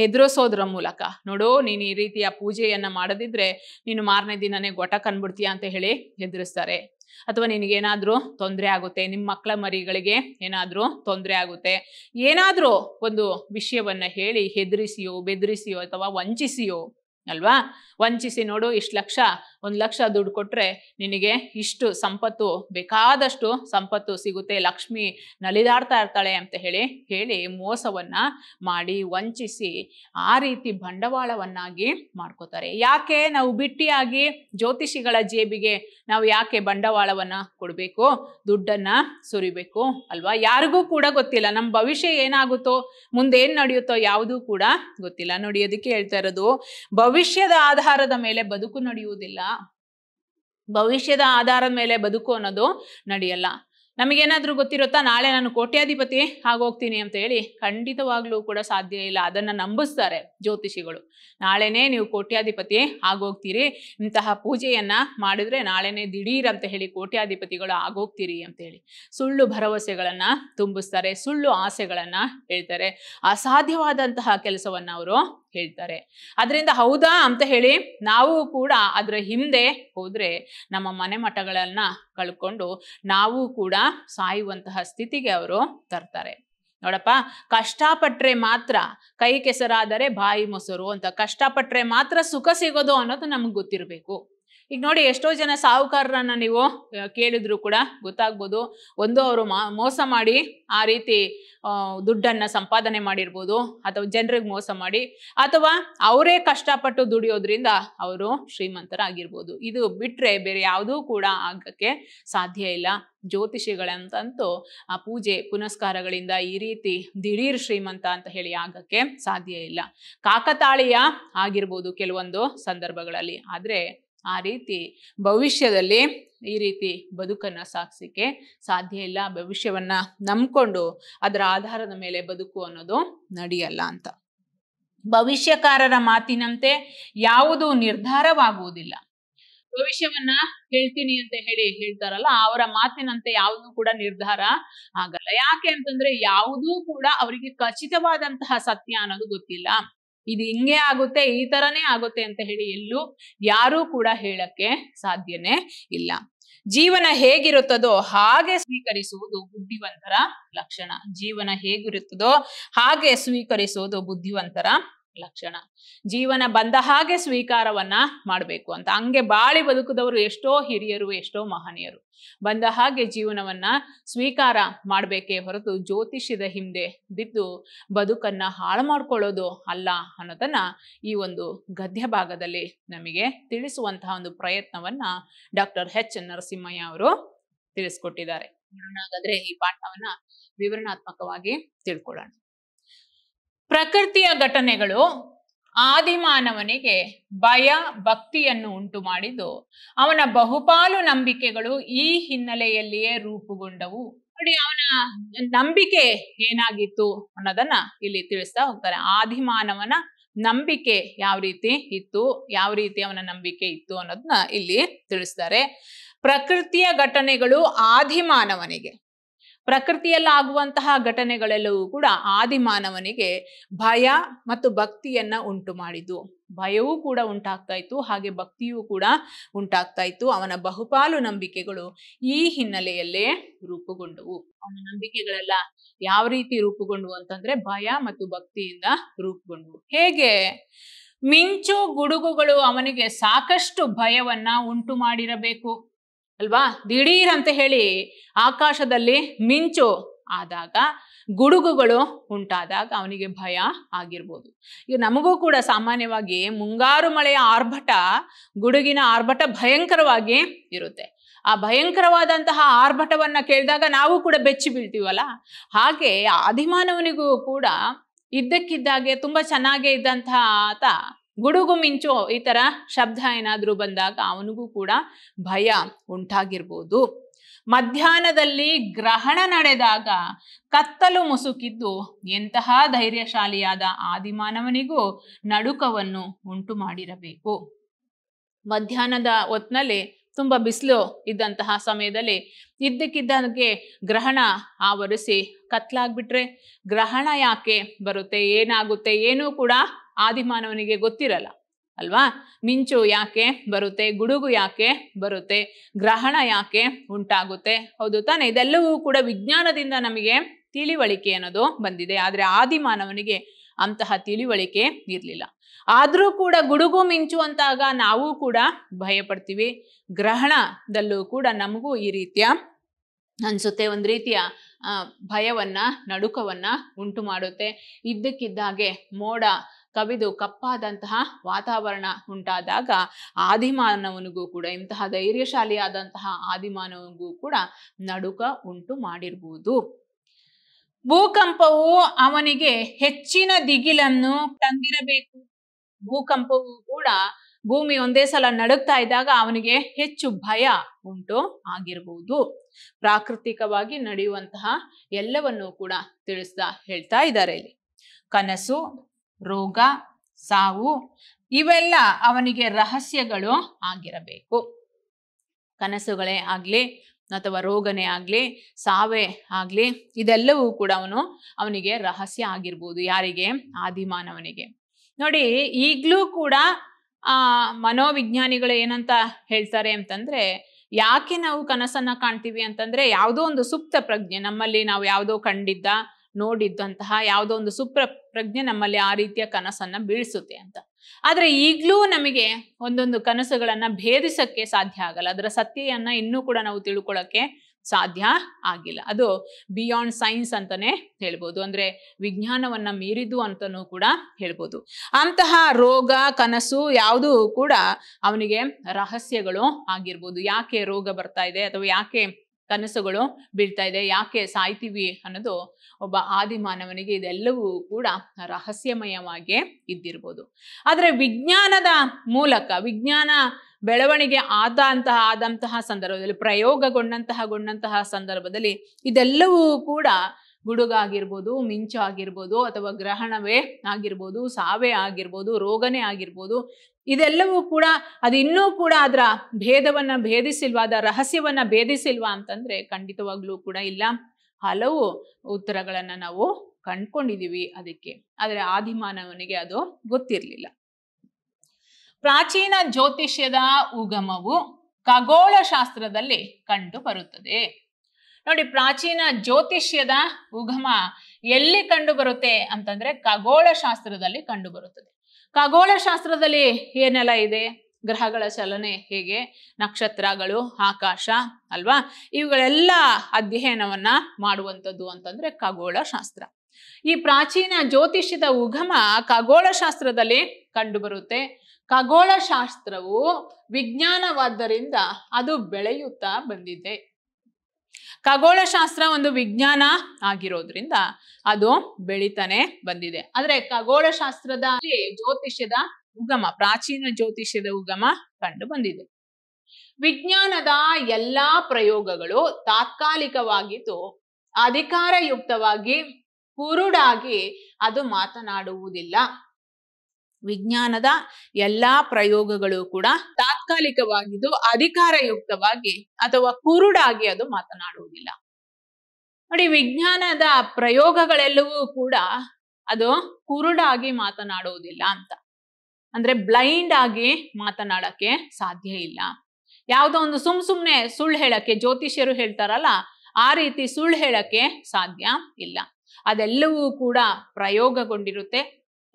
ಹೆದ್ರಸೋದ್ರ ಮೂಲಕ ನೋಡು ನೀನು ಈ ರೀತಿಯ ಪೂಜೆಯನ್ನ ಮಾಡದಿದ್ರೆ ನೀನು ಮಾರನೇ ದಿನನೇ ಗೊಟ ಕಂಡ್ಬಿಡ್ತೀಯ ಅಂತ ಹೇಳಿ ಹೆದರಿಸ್ತಾರೆ ಅಥವಾ ನಿನಗೇನಾದ್ರೂ ತೊಂದರೆ ಆಗುತ್ತೆ ನಿಮ್ಮ ಮಕ್ಕಳ ಮರಿಗಳಿಗೆ ಏನಾದ್ರೂ ತೊಂದರೆ ಆಗುತ್ತೆ ಏನಾದ್ರೂ ಒಂದು ವಿಷಯವನ್ನ ಹೇಳಿ ಹೆದರಿಸಿಯೋ ಬೆದರಿಸಿಯೋ ಅಥವಾ ವಂಚಿಸಿಯೋ ಅಲ್ವಾ ವಂಚಿಸಿ ನೋಡು ಇಷ್ಟು ಲಕ್ಷ ಒಂದು ಲಕ್ಷ ದುಡ್ಡು ಕೊಟ್ಟರೆ ನಿನಗೆ ಇಷ್ಟು ಸಂಪತ್ತು ಬೇಕಾದಷ್ಟು ಸಂಪತ್ತು ಸಿಗುತ್ತೆ ಲಕ್ಷ್ಮಿ ನಲಿದಾಡ್ತಾ ಇರ್ತಾಳೆ ಅಂತ ಹೇಳಿ ಹೇಳಿ ಮೋಸವನ್ನು ಮಾಡಿ ವಂಚಿಸಿ ಆ ರೀತಿ ಬಂಡವಾಳವನ್ನಾಗಿ ಮಾಡ್ಕೋತಾರೆ ಯಾಕೆ ನಾವು ಬಿಟ್ಟಿಯಾಗಿ ಜ್ಯೋತಿಷಿಗಳ ಜೇಬಿಗೆ ನಾವು ಯಾಕೆ ಬಂಡವಾಳವನ್ನು ಕೊಡಬೇಕು ದುಡ್ಡನ್ನು ಸುರಿಬೇಕು ಅಲ್ವಾ ಯಾರಿಗೂ ಕೂಡ ಗೊತ್ತಿಲ್ಲ ನಮ್ಮ ಭವಿಷ್ಯ ಏನಾಗುತ್ತೋ ಮುಂದೇನು ನಡೆಯುತ್ತೋ ಯಾವುದೂ ಕೂಡ ಗೊತ್ತಿಲ್ಲ ನೋಡಿ ಅದಕ್ಕೆ ಹೇಳ್ತಾ ಇರೋದು ಭವಿಷ್ಯದ ಆಧಾರದ ಮೇಲೆ ಬದುಕು ನಡೆಯುವುದಿಲ್ಲ ಭವಿಷ್ಯದ ಆಧಾರದ ಮೇಲೆ ಬದುಕು ಅನ್ನೋದು ನಡೆಯಲ್ಲ ನಮಗೇನಾದರೂ ಗೊತ್ತಿರುತ್ತಾ ನಾಳೆ ನಾನು ಕೋಟ್ಯಾಧಿಪತಿ ಆಗೋಗ್ತೀನಿ ಅಂತ ಹೇಳಿ ಖಂಡಿತವಾಗ್ಲೂ ಕೂಡ ಸಾಧ್ಯ ಇಲ್ಲ ಅದನ್ನು ನಂಬಿಸ್ತಾರೆ ಜ್ಯೋತಿಷಿಗಳು ನಾಳೆನೇ ನೀವು ಕೋಟ್ಯಾಧಿಪತಿ ಆಗೋಗ್ತೀರಿ ಇಂತಹ ಪೂಜೆಯನ್ನ ಮಾಡಿದ್ರೆ ನಾಳೆನೇ ದಿಢೀರ್ ಅಂತ ಹೇಳಿ ಕೋಟ್ಯಾಧಿಪತಿಗಳು ಆಗೋಗ್ತೀರಿ ಅಂತ ಹೇಳಿ ಸುಳ್ಳು ಭರವಸೆಗಳನ್ನ ತುಂಬಿಸ್ತಾರೆ ಸುಳ್ಳು ಆಸೆಗಳನ್ನ ಹೇಳ್ತಾರೆ ಅಸಾಧ್ಯವಾದಂತಹ ಕೆಲಸವನ್ನ ಅವರು ಹೇಳ್ತಾರೆ ಅದರಿಂದ ಹೌದಾ ಅಂತ ಹೇಳಿ ನಾವು ಕೂಡ ಅದರ ಹಿಂದೆ ಹೋದ್ರೆ ನಮ್ಮ ಮನೆ ಮಠಗಳನ್ನ ಕಳ್ಕೊಂಡು ನಾವು ಕೂಡ ಸಾಯುವಂತಹ ಸ್ಥಿತಿಗೆ ಅವರು ತರ್ತಾರೆ ನೋಡಪ್ಪ ಕಷ್ಟಪಟ್ರೆ ಮಾತ್ರ ಕೈ ಕೆಸರಾದರೆ ಬಾಯಿ ಮೊಸರು ಅಂತ ಕಷ್ಟಪಟ್ರೆ ಮಾತ್ರ ಸುಖ ಸಿಗೋದು ಅನ್ನೋದು ನಮ್ಗೆ ಗೊತ್ತಿರಬೇಕು ಈಗ ನೋಡಿ ಎಷ್ಟೋ ಜನ ಸಾಹುಕಾರರನ್ನ ನೀವು ಕೇಳಿದ್ರು ಕೂಡ ಗೊತ್ತಾಗ್ಬೋದು ಒಂದು ಅವರು ಮೋಸ ಮಾಡಿ ಆ ರೀತಿ ದುಡ್ಡನ್ನು ಸಂಪಾದನೆ ಮಾಡಿರ್ಬೋದು ಅಥವಾ ಜನರಿಗೆ ಮೋಸ ಮಾಡಿ ಅಥವಾ ಅವರೇ ಕಷ್ಟಪಟ್ಟು ದುಡಿಯೋದ್ರಿಂದ ಅವರು ಶ್ರೀಮಂತರಾಗಿರ್ಬೋದು ಇದು ಬಿಟ್ಟರೆ ಬೇರೆ ಯಾವುದೂ ಕೂಡ ಆಗಕ್ಕೆ ಸಾಧ್ಯ ಇಲ್ಲ ಜ್ಯೋತಿಷಿಗಳಂತಂತೂ ಆ ಪೂಜೆ ಪುನಸ್ಕಾರಗಳಿಂದ ಈ ರೀತಿ ದಿಢೀರ್ ಶ್ರೀಮಂತ ಅಂತ ಹೇಳಿ ಆಗಕ್ಕೆ ಸಾಧ್ಯ ಇಲ್ಲ ಕಾಕತಾಳೀಯ ಆಗಿರ್ಬೋದು ಕೆಲವೊಂದು ಸಂದರ್ಭಗಳಲ್ಲಿ ಆದರೆ ಆ ರೀತಿ ಭವಿಷ್ಯದಲ್ಲಿ ಈ ರೀತಿ ಬದುಕನ್ನ ಸಾಗಿಸಲಿಕ್ಕೆ ಸಾಧ್ಯ ಇಲ್ಲ ಭವಿಷ್ಯವನ್ನ ನಂಬ್ಕೊಂಡು ಅದರ ಆಧಾರದ ಮೇಲೆ ಬದುಕು ಅನ್ನೋದು ನಡೆಯಲ್ಲ ಅಂತ ಭವಿಷ್ಯಕಾರರ ಮಾತಿನಂತೆ ಯಾವುದು ನಿರ್ಧಾರವಾಗುವುದಿಲ್ಲ ಭವಿಷ್ಯವನ್ನ ಹೇಳ್ತೀನಿ ಅಂತ ಹೇಳಿ ಹೇಳ್ತಾರಲ್ಲ ಅವರ ಮಾತಿನಂತೆ ಯಾವುದು ಕೂಡ ನಿರ್ಧಾರ ಆಗಲ್ಲ ಯಾಕೆ ಅಂತಂದ್ರೆ ಯಾವುದೂ ಕೂಡ ಅವರಿಗೆ ಖಚಿತವಾದಂತಹ ಸತ್ಯ ಅನ್ನೋದು ಗೊತ್ತಿಲ್ಲ ಇದು ಹಿಂಗೆ ಆಗುತ್ತೆ ಈ ತರನೇ ಆಗುತ್ತೆ ಅಂತ ಹೇಳಿ ಎಲ್ಲೂ ಯಾರೂ ಕೂಡ ಹೇಳಕ್ಕೆ ಸಾಧ್ಯನೇ ಇಲ್ಲ ಜೀವನ ಹೇಗಿರುತ್ತದೋ ಹಾಗೆ ಸ್ವೀಕರಿಸುವುದು ಬುದ್ಧಿವಂತರ ಲಕ್ಷಣ ಜೀವನ ಹೇಗಿರುತ್ತದೋ ಹಾಗೆ ಸ್ವೀಕರಿಸುವುದು ಬುದ್ಧಿವಂತರ ಲಕ್ಷಣ ಜೀವನ ಬಂದ ಹಾಗೆ ಸ್ವೀಕಾರವನ್ನ ಮಾಡಬೇಕು ಅಂತ ಹಂಗೆ ಬಾಳಿ ಬದುಕದವರು ಎಷ್ಟೋ ಹಿರಿಯರು ಎಷ್ಟೋ ಮಹನೀಯರು ಬಂದ ಹಾಗೆ ಜೀವನವನ್ನ ಸ್ವೀಕಾರ ಮಾಡಬೇಕೇ ಹೊರತು ಜ್ಯೋತಿಷ್ಯದ ಹಿಂದೆ ಬಿದ್ದು ಬದುಕನ್ನ ಹಾಳು ಮಾಡ್ಕೊಳ್ಳೋದು ಅಲ್ಲ ಅನ್ನೋದನ್ನ ಈ ಒಂದು ಗದ್ಯ ಭಾಗದಲ್ಲಿ ನಮಗೆ ತಿಳಿಸುವಂತಹ ಒಂದು ಪ್ರಯತ್ನವನ್ನ ಡಾಕ್ಟರ್ ಎಚ್ ನರಸಿಂಹಯ್ಯ ಅವರು ತಿಳಿಸ್ಕೊಟ್ಟಿದ್ದಾರೆ ಹಾಗಾದ್ರೆ ಈ ಪಾಠವನ್ನ ವಿವರಣಾತ್ಮಕವಾಗಿ ತಿಳ್ಕೊಳ್ಳೋಣ ಪ್ರಕೃತಿಯ ಘಟನೆಗಳು ಆದಿಮಾನವನಿಗೆ ಭಯ ಭಕ್ತಿಯನ್ನು ಉಂಟು ಮಾಡಿದ್ದು ಅವನ ಬಹುಪಾಲು ನಂಬಿಕೆಗಳು ಈ ಹಿನ್ನೆಲೆಯಲ್ಲಿಯೇ ರೂಪುಗೊಂಡವು ನೋಡಿ ಅವನ ನಂಬಿಕೆ ಏನಾಗಿತ್ತು ಅನ್ನೋದನ್ನ ಇಲ್ಲಿ ತಿಳಿಸ್ತಾ ಹೋಗ್ತಾರೆ ಆದಿಮಾನವನ ನಂಬಿಕೆ ಯಾವ ರೀತಿ ಇತ್ತು ಯಾವ ರೀತಿ ಅವನ ನಂಬಿಕೆ ಇತ್ತು ಅನ್ನೋದನ್ನ ಇಲ್ಲಿ ತಿಳಿಸ್ತಾರೆ ಪ್ರಕೃತಿಯ ಘಟನೆಗಳು ಆದಿಮಾನವನಿಗೆ ಪ್ರಕೃತಿಯಲ್ಲಾಗುವಂತಹ ಘಟನೆಗಳೆಲ್ಲವೂ ಕೂಡ ಆದಿಮಾನವನಿಗೆ ಭಯ ಮತ್ತು ಭಕ್ತಿಯನ್ನ ಉಂಟು ಮಾಡಿದ್ದು ಭಯವೂ ಕೂಡ ಉಂಟಾಗ್ತಾ ಇತ್ತು ಹಾಗೆ ಭಕ್ತಿಯೂ ಕೂಡ ಉಂಟಾಗ್ತಾ ಇತ್ತು ಅವನ ಬಹುಪಾಲು ನಂಬಿಕೆಗಳು ಈ ಹಿನ್ನೆಲೆಯಲ್ಲೇ ರೂಪುಗೊಂಡವು ಅವನ ನಂಬಿಕೆಗಳೆಲ್ಲ ಯಾವ ರೀತಿ ರೂಪುಗೊಂಡವು ಅಂತಂದ್ರೆ ಭಯ ಮತ್ತು ಭಕ್ತಿಯಿಂದ ರೂಪುಗೊಂಡವು ಹೇಗೆ ಮಿಂಚು ಗುಡುಗುಗಳು ಅವನಿಗೆ ಸಾಕಷ್ಟು ಭಯವನ್ನ ಉಂಟು ಮಾಡಿರಬೇಕು ಅಲ್ವಾ ದಿಢೀರ್ ಅಂತ ಹೇಳಿ ಆಕಾಶದಲ್ಲಿ ಮಿಂಚು ಆದಾಗ ಗುಡುಗುಗಳು ಉಂಟಾದಾಗ ಅವನಿಗೆ ಭಯ ಆಗಿರ್ಬೋದು ಈಗ ನಮಗೂ ಕೂಡ ಸಾಮಾನ್ಯವಾಗಿ ಮುಂಗಾರು ಮಳೆಯ ಆರ್ಭಟ ಗುಡುಗಿನ ಆರ್ಭಟ ಭಯಂಕರವಾಗಿ ಇರುತ್ತೆ ಆ ಭಯಂಕರವಾದಂತಹ ಆರ್ಭಟವನ್ನ ಕೇಳಿದಾಗ ನಾವು ಕೂಡ ಬೆಚ್ಚಿ ಬೀಳ್ತೀವಲ್ಲ ಹಾಗೆ ಆದಿಮಾನವನಿಗೂ ಕೂಡ ಇದ್ದಕ್ಕಿದ್ದಾಗೆ ತುಂಬ ಚೆನ್ನಾಗೇ ಇದ್ದಂತಹ ಆತ ಗುಡುಗು ಮಿಂಚು ಈ ತರ ಶಬ್ದ ಏನಾದರೂ ಬಂದಾಗ ಅವನಿಗೂ ಕೂಡ ಭಯ ಉಂಟಾಗಿರ್ಬೋದು ಮಧ್ಯಾಹ್ನದಲ್ಲಿ ಗ್ರಹಣ ನಡೆದಾಗ ಕತ್ತಲು ಮುಸುಕಿದ್ದು ಎಂತಹ ಧೈರ್ಯಶಾಲಿಯಾದ ಆದಿಮಾನವನಿಗೂ ನಡುಕವನ್ನು ಉಂಟು ಮಾಡಿರಬೇಕು ಮಧ್ಯಾಹ್ನದ ಹೊತ್ನಲ್ಲಿ ತುಂಬ ಬಿಸಿಲು ಇದ್ದಂತಹ ಸಮಯದಲ್ಲಿ ಇದ್ದಕ್ಕಿದ್ದಂಗೆ ಗ್ರಹಣ ಆವರಿಸಿ ಕತ್ಲಾಗ್ಬಿಟ್ರೆ ಗ್ರಹಣ ಯಾಕೆ ಬರುತ್ತೆ ಏನಾಗುತ್ತೆ ಏನೂ ಕೂಡ ಆದಿಮಾನವನಿಗೆ ಗೊತ್ತಿರಲ್ಲ ಅಲ್ವಾ ಮಿಂಚು ಯಾಕೆ ಬರುತ್ತೆ ಗುಡುಗು ಯಾಕೆ ಬರುತ್ತೆ ಗ್ರಹಣ ಯಾಕೆ ಉಂಟಾಗುತ್ತೆ ಹೌದು ತಾನೆ ಇದೆಲ್ಲವೂ ಕೂಡ ವಿಜ್ಞಾನದಿಂದ ನಮಗೆ ತಿಳಿವಳಿಕೆ ಅನ್ನೋದು ಬಂದಿದೆ ಆದರೆ ಆದಿಮಾನವನಿಗೆ ಅಂತಹ ತಿಳಿವಳಿಕೆ ಇರಲಿಲ್ಲ ಆದರೂ ಕೂಡ ಗುಡುಗು ಮಿಂಚು ಅಂತಾಗ ನಾವು ಕೂಡ ಭಯ ಪಡ್ತೀವಿ ಗ್ರಹಣದಲ್ಲೂ ಕೂಡ ನಮಗೂ ಈ ರೀತಿಯ ಅನಿಸುತ್ತೆ ಒಂದು ರೀತಿಯ ಭಯವನ್ನ ನಡುಕವನ್ನ ಉಂಟು ಮಾಡುತ್ತೆ ಇದ್ದಕ್ಕಿದ್ದಾಗೆ ಮೋಡ ಕವಿದು ಕಪ್ಪಾದಂತಹ ವಾತಾವರಣ ಉಂಟಾದಾಗ ಆದಿಮಾನವನಿಗೂ ಕೂಡ ಇಂತಹ ಧೈರ್ಯಶಾಲಿಯಾದಂತಹ ಆದಿಮಾನವನಿಗೂ ಕೂಡ ನಡುಕ ಉಂಟು ಮಾಡಿರ್ಬೋದು ಭೂಕಂಪವು ಅವನಿಗೆ ಹೆಚ್ಚಿನ ದಿಗಿಲನ್ನು ತಂದಿರಬೇಕು ಭೂಕಂಪವು ಕೂಡ ಭೂಮಿ ಒಂದೇ ಸಲ ನಡುಗ್ತಾ ಇದ್ದಾಗ ಅವನಿಗೆ ಹೆಚ್ಚು ಭಯ ಉಂಟು ಆಗಿರ್ಬೋದು ಪ್ರಾಕೃತಿಕವಾಗಿ ನಡೆಯುವಂತಹ ಎಲ್ಲವನ್ನೂ ಕೂಡ ತಿಳಿಸ್ತಾ ಹೇಳ್ತಾ ಇದ್ದಾರೆ ಇಲ್ಲಿ ಕನಸು ರೋಗ ಸಾವು ಇವೆಲ್ಲ ಅವನಿಗೆ ರಹಸ್ಯಗಳು ಆಗಿರಬೇಕು ಕನಸುಗಳೇ ಆಗಲಿ ಅಥವಾ ರೋಗನೇ ಆಗಲಿ ಸಾವೇ ಆಗಲಿ ಇದೆಲ್ಲವೂ ಕೂಡ ಅವನು ಅವನಿಗೆ ರಹಸ್ಯ ಆಗಿರ್ಬೋದು ಯಾರಿಗೆ ಆದಿಮಾನವನಿಗೆ ನೋಡಿ ಈಗಲೂ ಕೂಡ ಆ ಮನೋವಿಜ್ಞಾನಿಗಳು ಏನಂತ ಹೇಳ್ತಾರೆ ಅಂತಂದ್ರೆ ಯಾಕೆ ನಾವು ಕನಸನ್ನ ಕಾಣ್ತೀವಿ ಅಂತಂದ್ರೆ ಯಾವುದೋ ಒಂದು ಸುಪ್ತ ಪ್ರಜ್ಞೆ ನಮ್ಮಲ್ಲಿ ನಾವು ಯಾವುದೋ ಕಂಡಿದ್ದ ನೋಡಿದ್ದಂತಹ ಯಾವುದೋ ಒಂದು ಸುಪ್ರಪ್ರಜ್ಞೆ ಪ್ರಜ್ಞೆ ನಮ್ಮಲ್ಲಿ ಆ ರೀತಿಯ ಕನಸನ್ನ ಬೀಳಿಸುತ್ತೆ ಅಂತ ಆದ್ರೆ ಈಗಲೂ ನಮಗೆ ಒಂದೊಂದು ಕನಸುಗಳನ್ನ ಭೇದಿಸಕ್ಕೆ ಸಾಧ್ಯ ಆಗಲ್ಲ ಅದರ ಸತ್ಯೆಯನ್ನ ಇನ್ನೂ ಕೂಡ ನಾವು ತಿಳ್ಕೊಳ್ಳೋಕೆ ಸಾಧ್ಯ ಆಗಿಲ್ಲ ಅದು ಬಿಯಾಂಡ್ ಸೈನ್ಸ್ ಅಂತಾನೆ ಹೇಳ್ಬೋದು ಅಂದ್ರೆ ವಿಜ್ಞಾನವನ್ನ ಮೀರಿದ್ದು ಅಂತನೂ ಕೂಡ ಹೇಳ್ಬೋದು ಅಂತಹ ರೋಗ ಕನಸು ಯಾವುದು ಕೂಡ ಅವನಿಗೆ ರಹಸ್ಯಗಳು ಆಗಿರ್ಬೋದು ಯಾಕೆ ರೋಗ ಬರ್ತಾ ಇದೆ ಅಥವಾ ಯಾಕೆ ಕನಸುಗಳು ಬೀಳ್ತಾ ಇದೆ ಯಾಕೆ ಸಾಯ್ತೀವಿ ಅನ್ನೋದು ಒಬ್ಬ ಆದಿ ಮಾನವನಿಗೆ ಇದೆಲ್ಲವೂ ಕೂಡ ರಹಸ್ಯಮಯವಾಗಿ ಇದ್ದಿರ್ಬೋದು ಆದರೆ ವಿಜ್ಞಾನದ ಮೂಲಕ ವಿಜ್ಞಾನ ಬೆಳವಣಿಗೆ ಆದಂತಹ ಆದಂತಹ ಸಂದರ್ಭದಲ್ಲಿ ಪ್ರಯೋಗಗೊಂಡಂತಹ ಗೊಂಡಂತಹ ಸಂದರ್ಭದಲ್ಲಿ ಇದೆಲ್ಲವೂ ಕೂಡ ಗುಡುಗಾಗಿರ್ಬೋದು ಮಿಂಚು ಆಗಿರ್ಬೋದು ಅಥವಾ ಗ್ರಹಣವೇ ಆಗಿರ್ಬೋದು ಸಾವೇ ಆಗಿರ್ಬೋದು ರೋಗನೇ ಆಗಿರ್ಬೋದು ಇದೆಲ್ಲವೂ ಕೂಡ ಅದು ಇನ್ನೂ ಕೂಡ ಅದರ ಭೇದವನ್ನು ಭೇದಿಸಿಲ್ವಾ ಅದರ ರಹಸ್ಯವನ್ನು ಭೇದಿಸಿಲ್ವಾ ಅಂತಂದರೆ ಖಂಡಿತವಾಗ್ಲೂ ಕೂಡ ಇಲ್ಲ ಹಲವು ಉತ್ತರಗಳನ್ನು ನಾವು ಕಂಡ್ಕೊಂಡಿದ್ದೀವಿ ಅದಕ್ಕೆ ಆದರೆ ಆದಿಮಾನವನಿಗೆ ಅದು ಗೊತ್ತಿರಲಿಲ್ಲ ಪ್ರಾಚೀನ ಜ್ಯೋತಿಷ್ಯದ ಉಗಮವು ಶಾಸ್ತ್ರದಲ್ಲಿ ಕಂಡು ಬರುತ್ತದೆ ನೋಡಿ ಪ್ರಾಚೀನ ಜ್ಯೋತಿಷ್ಯದ ಉಗಮ ಎಲ್ಲಿ ಕಂಡು ಬರುತ್ತೆ ಅಂತಂದ್ರೆ ಶಾಸ್ತ್ರದಲ್ಲಿ ಕಂಡು ಬರುತ್ತದೆ ಖಗೋಳಶಾಸ್ತ್ರದಲ್ಲಿ ಏನೆಲ್ಲ ಇದೆ ಗ್ರಹಗಳ ಚಲನೆ ಹೇಗೆ ನಕ್ಷತ್ರಗಳು ಆಕಾಶ ಅಲ್ವಾ ಇವುಗಳೆಲ್ಲ ಅಧ್ಯಯನವನ್ನ ಮಾಡುವಂಥದ್ದು ಅಂತಂದ್ರೆ ಶಾಸ್ತ್ರ ಈ ಪ್ರಾಚೀನ ಜ್ಯೋತಿಷ್ಯದ ಉಗಮ ಶಾಸ್ತ್ರದಲ್ಲಿ ಕಂಡುಬರುತ್ತೆ ಶಾಸ್ತ್ರವು ವಿಜ್ಞಾನವಾದ್ದರಿಂದ ಅದು ಬೆಳೆಯುತ್ತಾ ಬಂದಿದೆ ಖಗೋಳಶಾಸ್ತ್ರ ಒಂದು ವಿಜ್ಞಾನ ಆಗಿರೋದ್ರಿಂದ ಅದು ಬೆಳಿತಾನೆ ಬಂದಿದೆ ಆದ್ರೆ ಖಗೋಳಶಾಸ್ತ್ರದ ಜ್ಯೋತಿಷ್ಯದ ಉಗಮ ಪ್ರಾಚೀನ ಜ್ಯೋತಿಷ್ಯದ ಉಗಮ ಕಂಡು ಬಂದಿದೆ ವಿಜ್ಞಾನದ ಎಲ್ಲಾ ಪ್ರಯೋಗಗಳು ತಾತ್ಕಾಲಿಕವಾಗಿದ್ದು ಅಧಿಕಾರಯುಕ್ತವಾಗಿ ಕುರುಡಾಗಿ ಅದು ಮಾತನಾಡುವುದಿಲ್ಲ ವಿಜ್ಞಾನದ ಎಲ್ಲಾ ಪ್ರಯೋಗಗಳು ಕೂಡ ತಾತ್ಕಾಲಿಕವಾಗಿದ್ದು ಅಧಿಕಾರಯುಕ್ತವಾಗಿ ಅಥವಾ ಕುರುಡಾಗಿ ಅದು ಮಾತನಾಡುವುದಿಲ್ಲ ನೋಡಿ ವಿಜ್ಞಾನದ ಪ್ರಯೋಗಗಳೆಲ್ಲವೂ ಕೂಡ ಅದು ಕುರುಡಾಗಿ ಮಾತನಾಡುವುದಿಲ್ಲ ಅಂತ ಅಂದ್ರೆ ಬ್ಲೈಂಡ್ ಆಗಿ ಮಾತನಾಡಕ್ಕೆ ಸಾಧ್ಯ ಇಲ್ಲ ಯಾವುದೋ ಒಂದು ಸುಮ್ ಸುಮ್ನೆ ಸುಳ್ಳು ಹೇಳಕ್ಕೆ ಜ್ಯೋತಿಷ್ಯರು ಹೇಳ್ತಾರಲ್ಲ ಆ ರೀತಿ ಸುಳ್ಳು ಹೇಳಕ್ಕೆ ಸಾಧ್ಯ ಇಲ್ಲ ಅದೆಲ್ಲವೂ ಕೂಡ ಪ್ರಯೋಗಗೊಂಡಿರುತ್ತೆ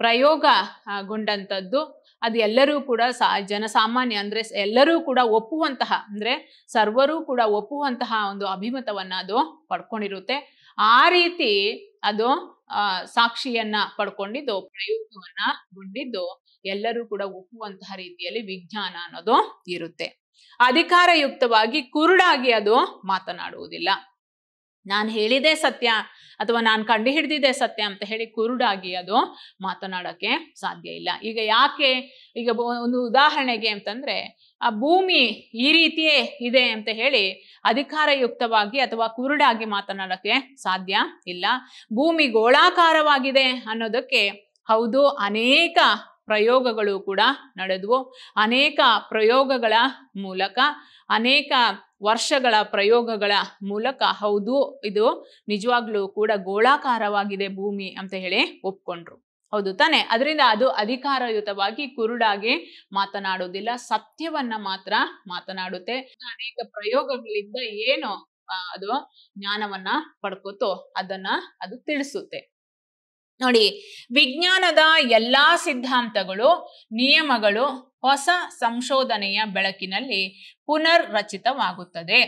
ಪ್ರಯೋಗ ಗೊಂಡಂಥದ್ದು ಅದು ಎಲ್ಲರೂ ಕೂಡ ಸಾ ಜನಸಾಮಾನ್ಯ ಅಂದ್ರೆ ಎಲ್ಲರೂ ಕೂಡ ಒಪ್ಪುವಂತಹ ಅಂದ್ರೆ ಸರ್ವರೂ ಕೂಡ ಒಪ್ಪುವಂತಹ ಒಂದು ಅಭಿಮತವನ್ನ ಅದು ಪಡ್ಕೊಂಡಿರುತ್ತೆ ಆ ರೀತಿ ಅದು ಸಾಕ್ಷಿಯನ್ನ ಪಡ್ಕೊಂಡಿದ್ದು ಪ್ರಯೋಗವನ್ನ ಗೊಂಡಿದ್ದು ಎಲ್ಲರೂ ಕೂಡ ಒಪ್ಪುವಂತಹ ರೀತಿಯಲ್ಲಿ ವಿಜ್ಞಾನ ಅನ್ನೋದು ಇರುತ್ತೆ ಅಧಿಕಾರಯುಕ್ತವಾಗಿ ಕುರುಡಾಗಿ ಅದು ಮಾತನಾಡುವುದಿಲ್ಲ ನಾನು ಹೇಳಿದೆ ಸತ್ಯ ಅಥವಾ ನಾನು ಕಂಡು ಹಿಡಿದಿದೆ ಸತ್ಯ ಅಂತ ಹೇಳಿ ಕುರುಡಾಗಿ ಅದು ಮಾತನಾಡೋಕ್ಕೆ ಸಾಧ್ಯ ಇಲ್ಲ ಈಗ ಯಾಕೆ ಈಗ ಒಂದು ಉದಾಹರಣೆಗೆ ಅಂತಂದ್ರೆ ಆ ಭೂಮಿ ಈ ರೀತಿಯೇ ಇದೆ ಅಂತ ಹೇಳಿ ಅಧಿಕಾರಯುಕ್ತವಾಗಿ ಅಥವಾ ಕುರುಡಾಗಿ ಮಾತನಾಡೋಕ್ಕೆ ಸಾಧ್ಯ ಇಲ್ಲ ಭೂಮಿ ಗೋಳಾಕಾರವಾಗಿದೆ ಅನ್ನೋದಕ್ಕೆ ಹೌದು ಅನೇಕ ಪ್ರಯೋಗಗಳು ಕೂಡ ನಡೆದವು ಅನೇಕ ಪ್ರಯೋಗಗಳ ಮೂಲಕ ಅನೇಕ ವರ್ಷಗಳ ಪ್ರಯೋಗಗಳ ಮೂಲಕ ಹೌದು ಇದು ನಿಜವಾಗ್ಲೂ ಕೂಡ ಗೋಳಾಕಾರವಾಗಿದೆ ಭೂಮಿ ಅಂತ ಹೇಳಿ ಒಪ್ಕೊಂಡ್ರು ಹೌದು ತಾನೆ ಅದರಿಂದ ಅದು ಅಧಿಕಾರಯುತವಾಗಿ ಕುರುಡಾಗಿ ಮಾತನಾಡುವುದಿಲ್ಲ ಸತ್ಯವನ್ನ ಮಾತ್ರ ಮಾತನಾಡುತ್ತೆ ಅನೇಕ ಪ್ರಯೋಗಗಳಿಂದ ಏನು ಅದು ಜ್ಞಾನವನ್ನ ಪಡ್ಕೋತೋ ಅದನ್ನ ಅದು ತಿಳಿಸುತ್ತೆ ನೋಡಿ ವಿಜ್ಞಾನದ ಎಲ್ಲಾ ಸಿದ್ಧಾಂತಗಳು ನಿಯಮಗಳು ಹೊಸ ಸಂಶೋಧನೆಯ ಬೆಳಕಿನಲ್ಲಿ ಪುನರ್ ರಚಿತವಾಗುತ್ತದೆ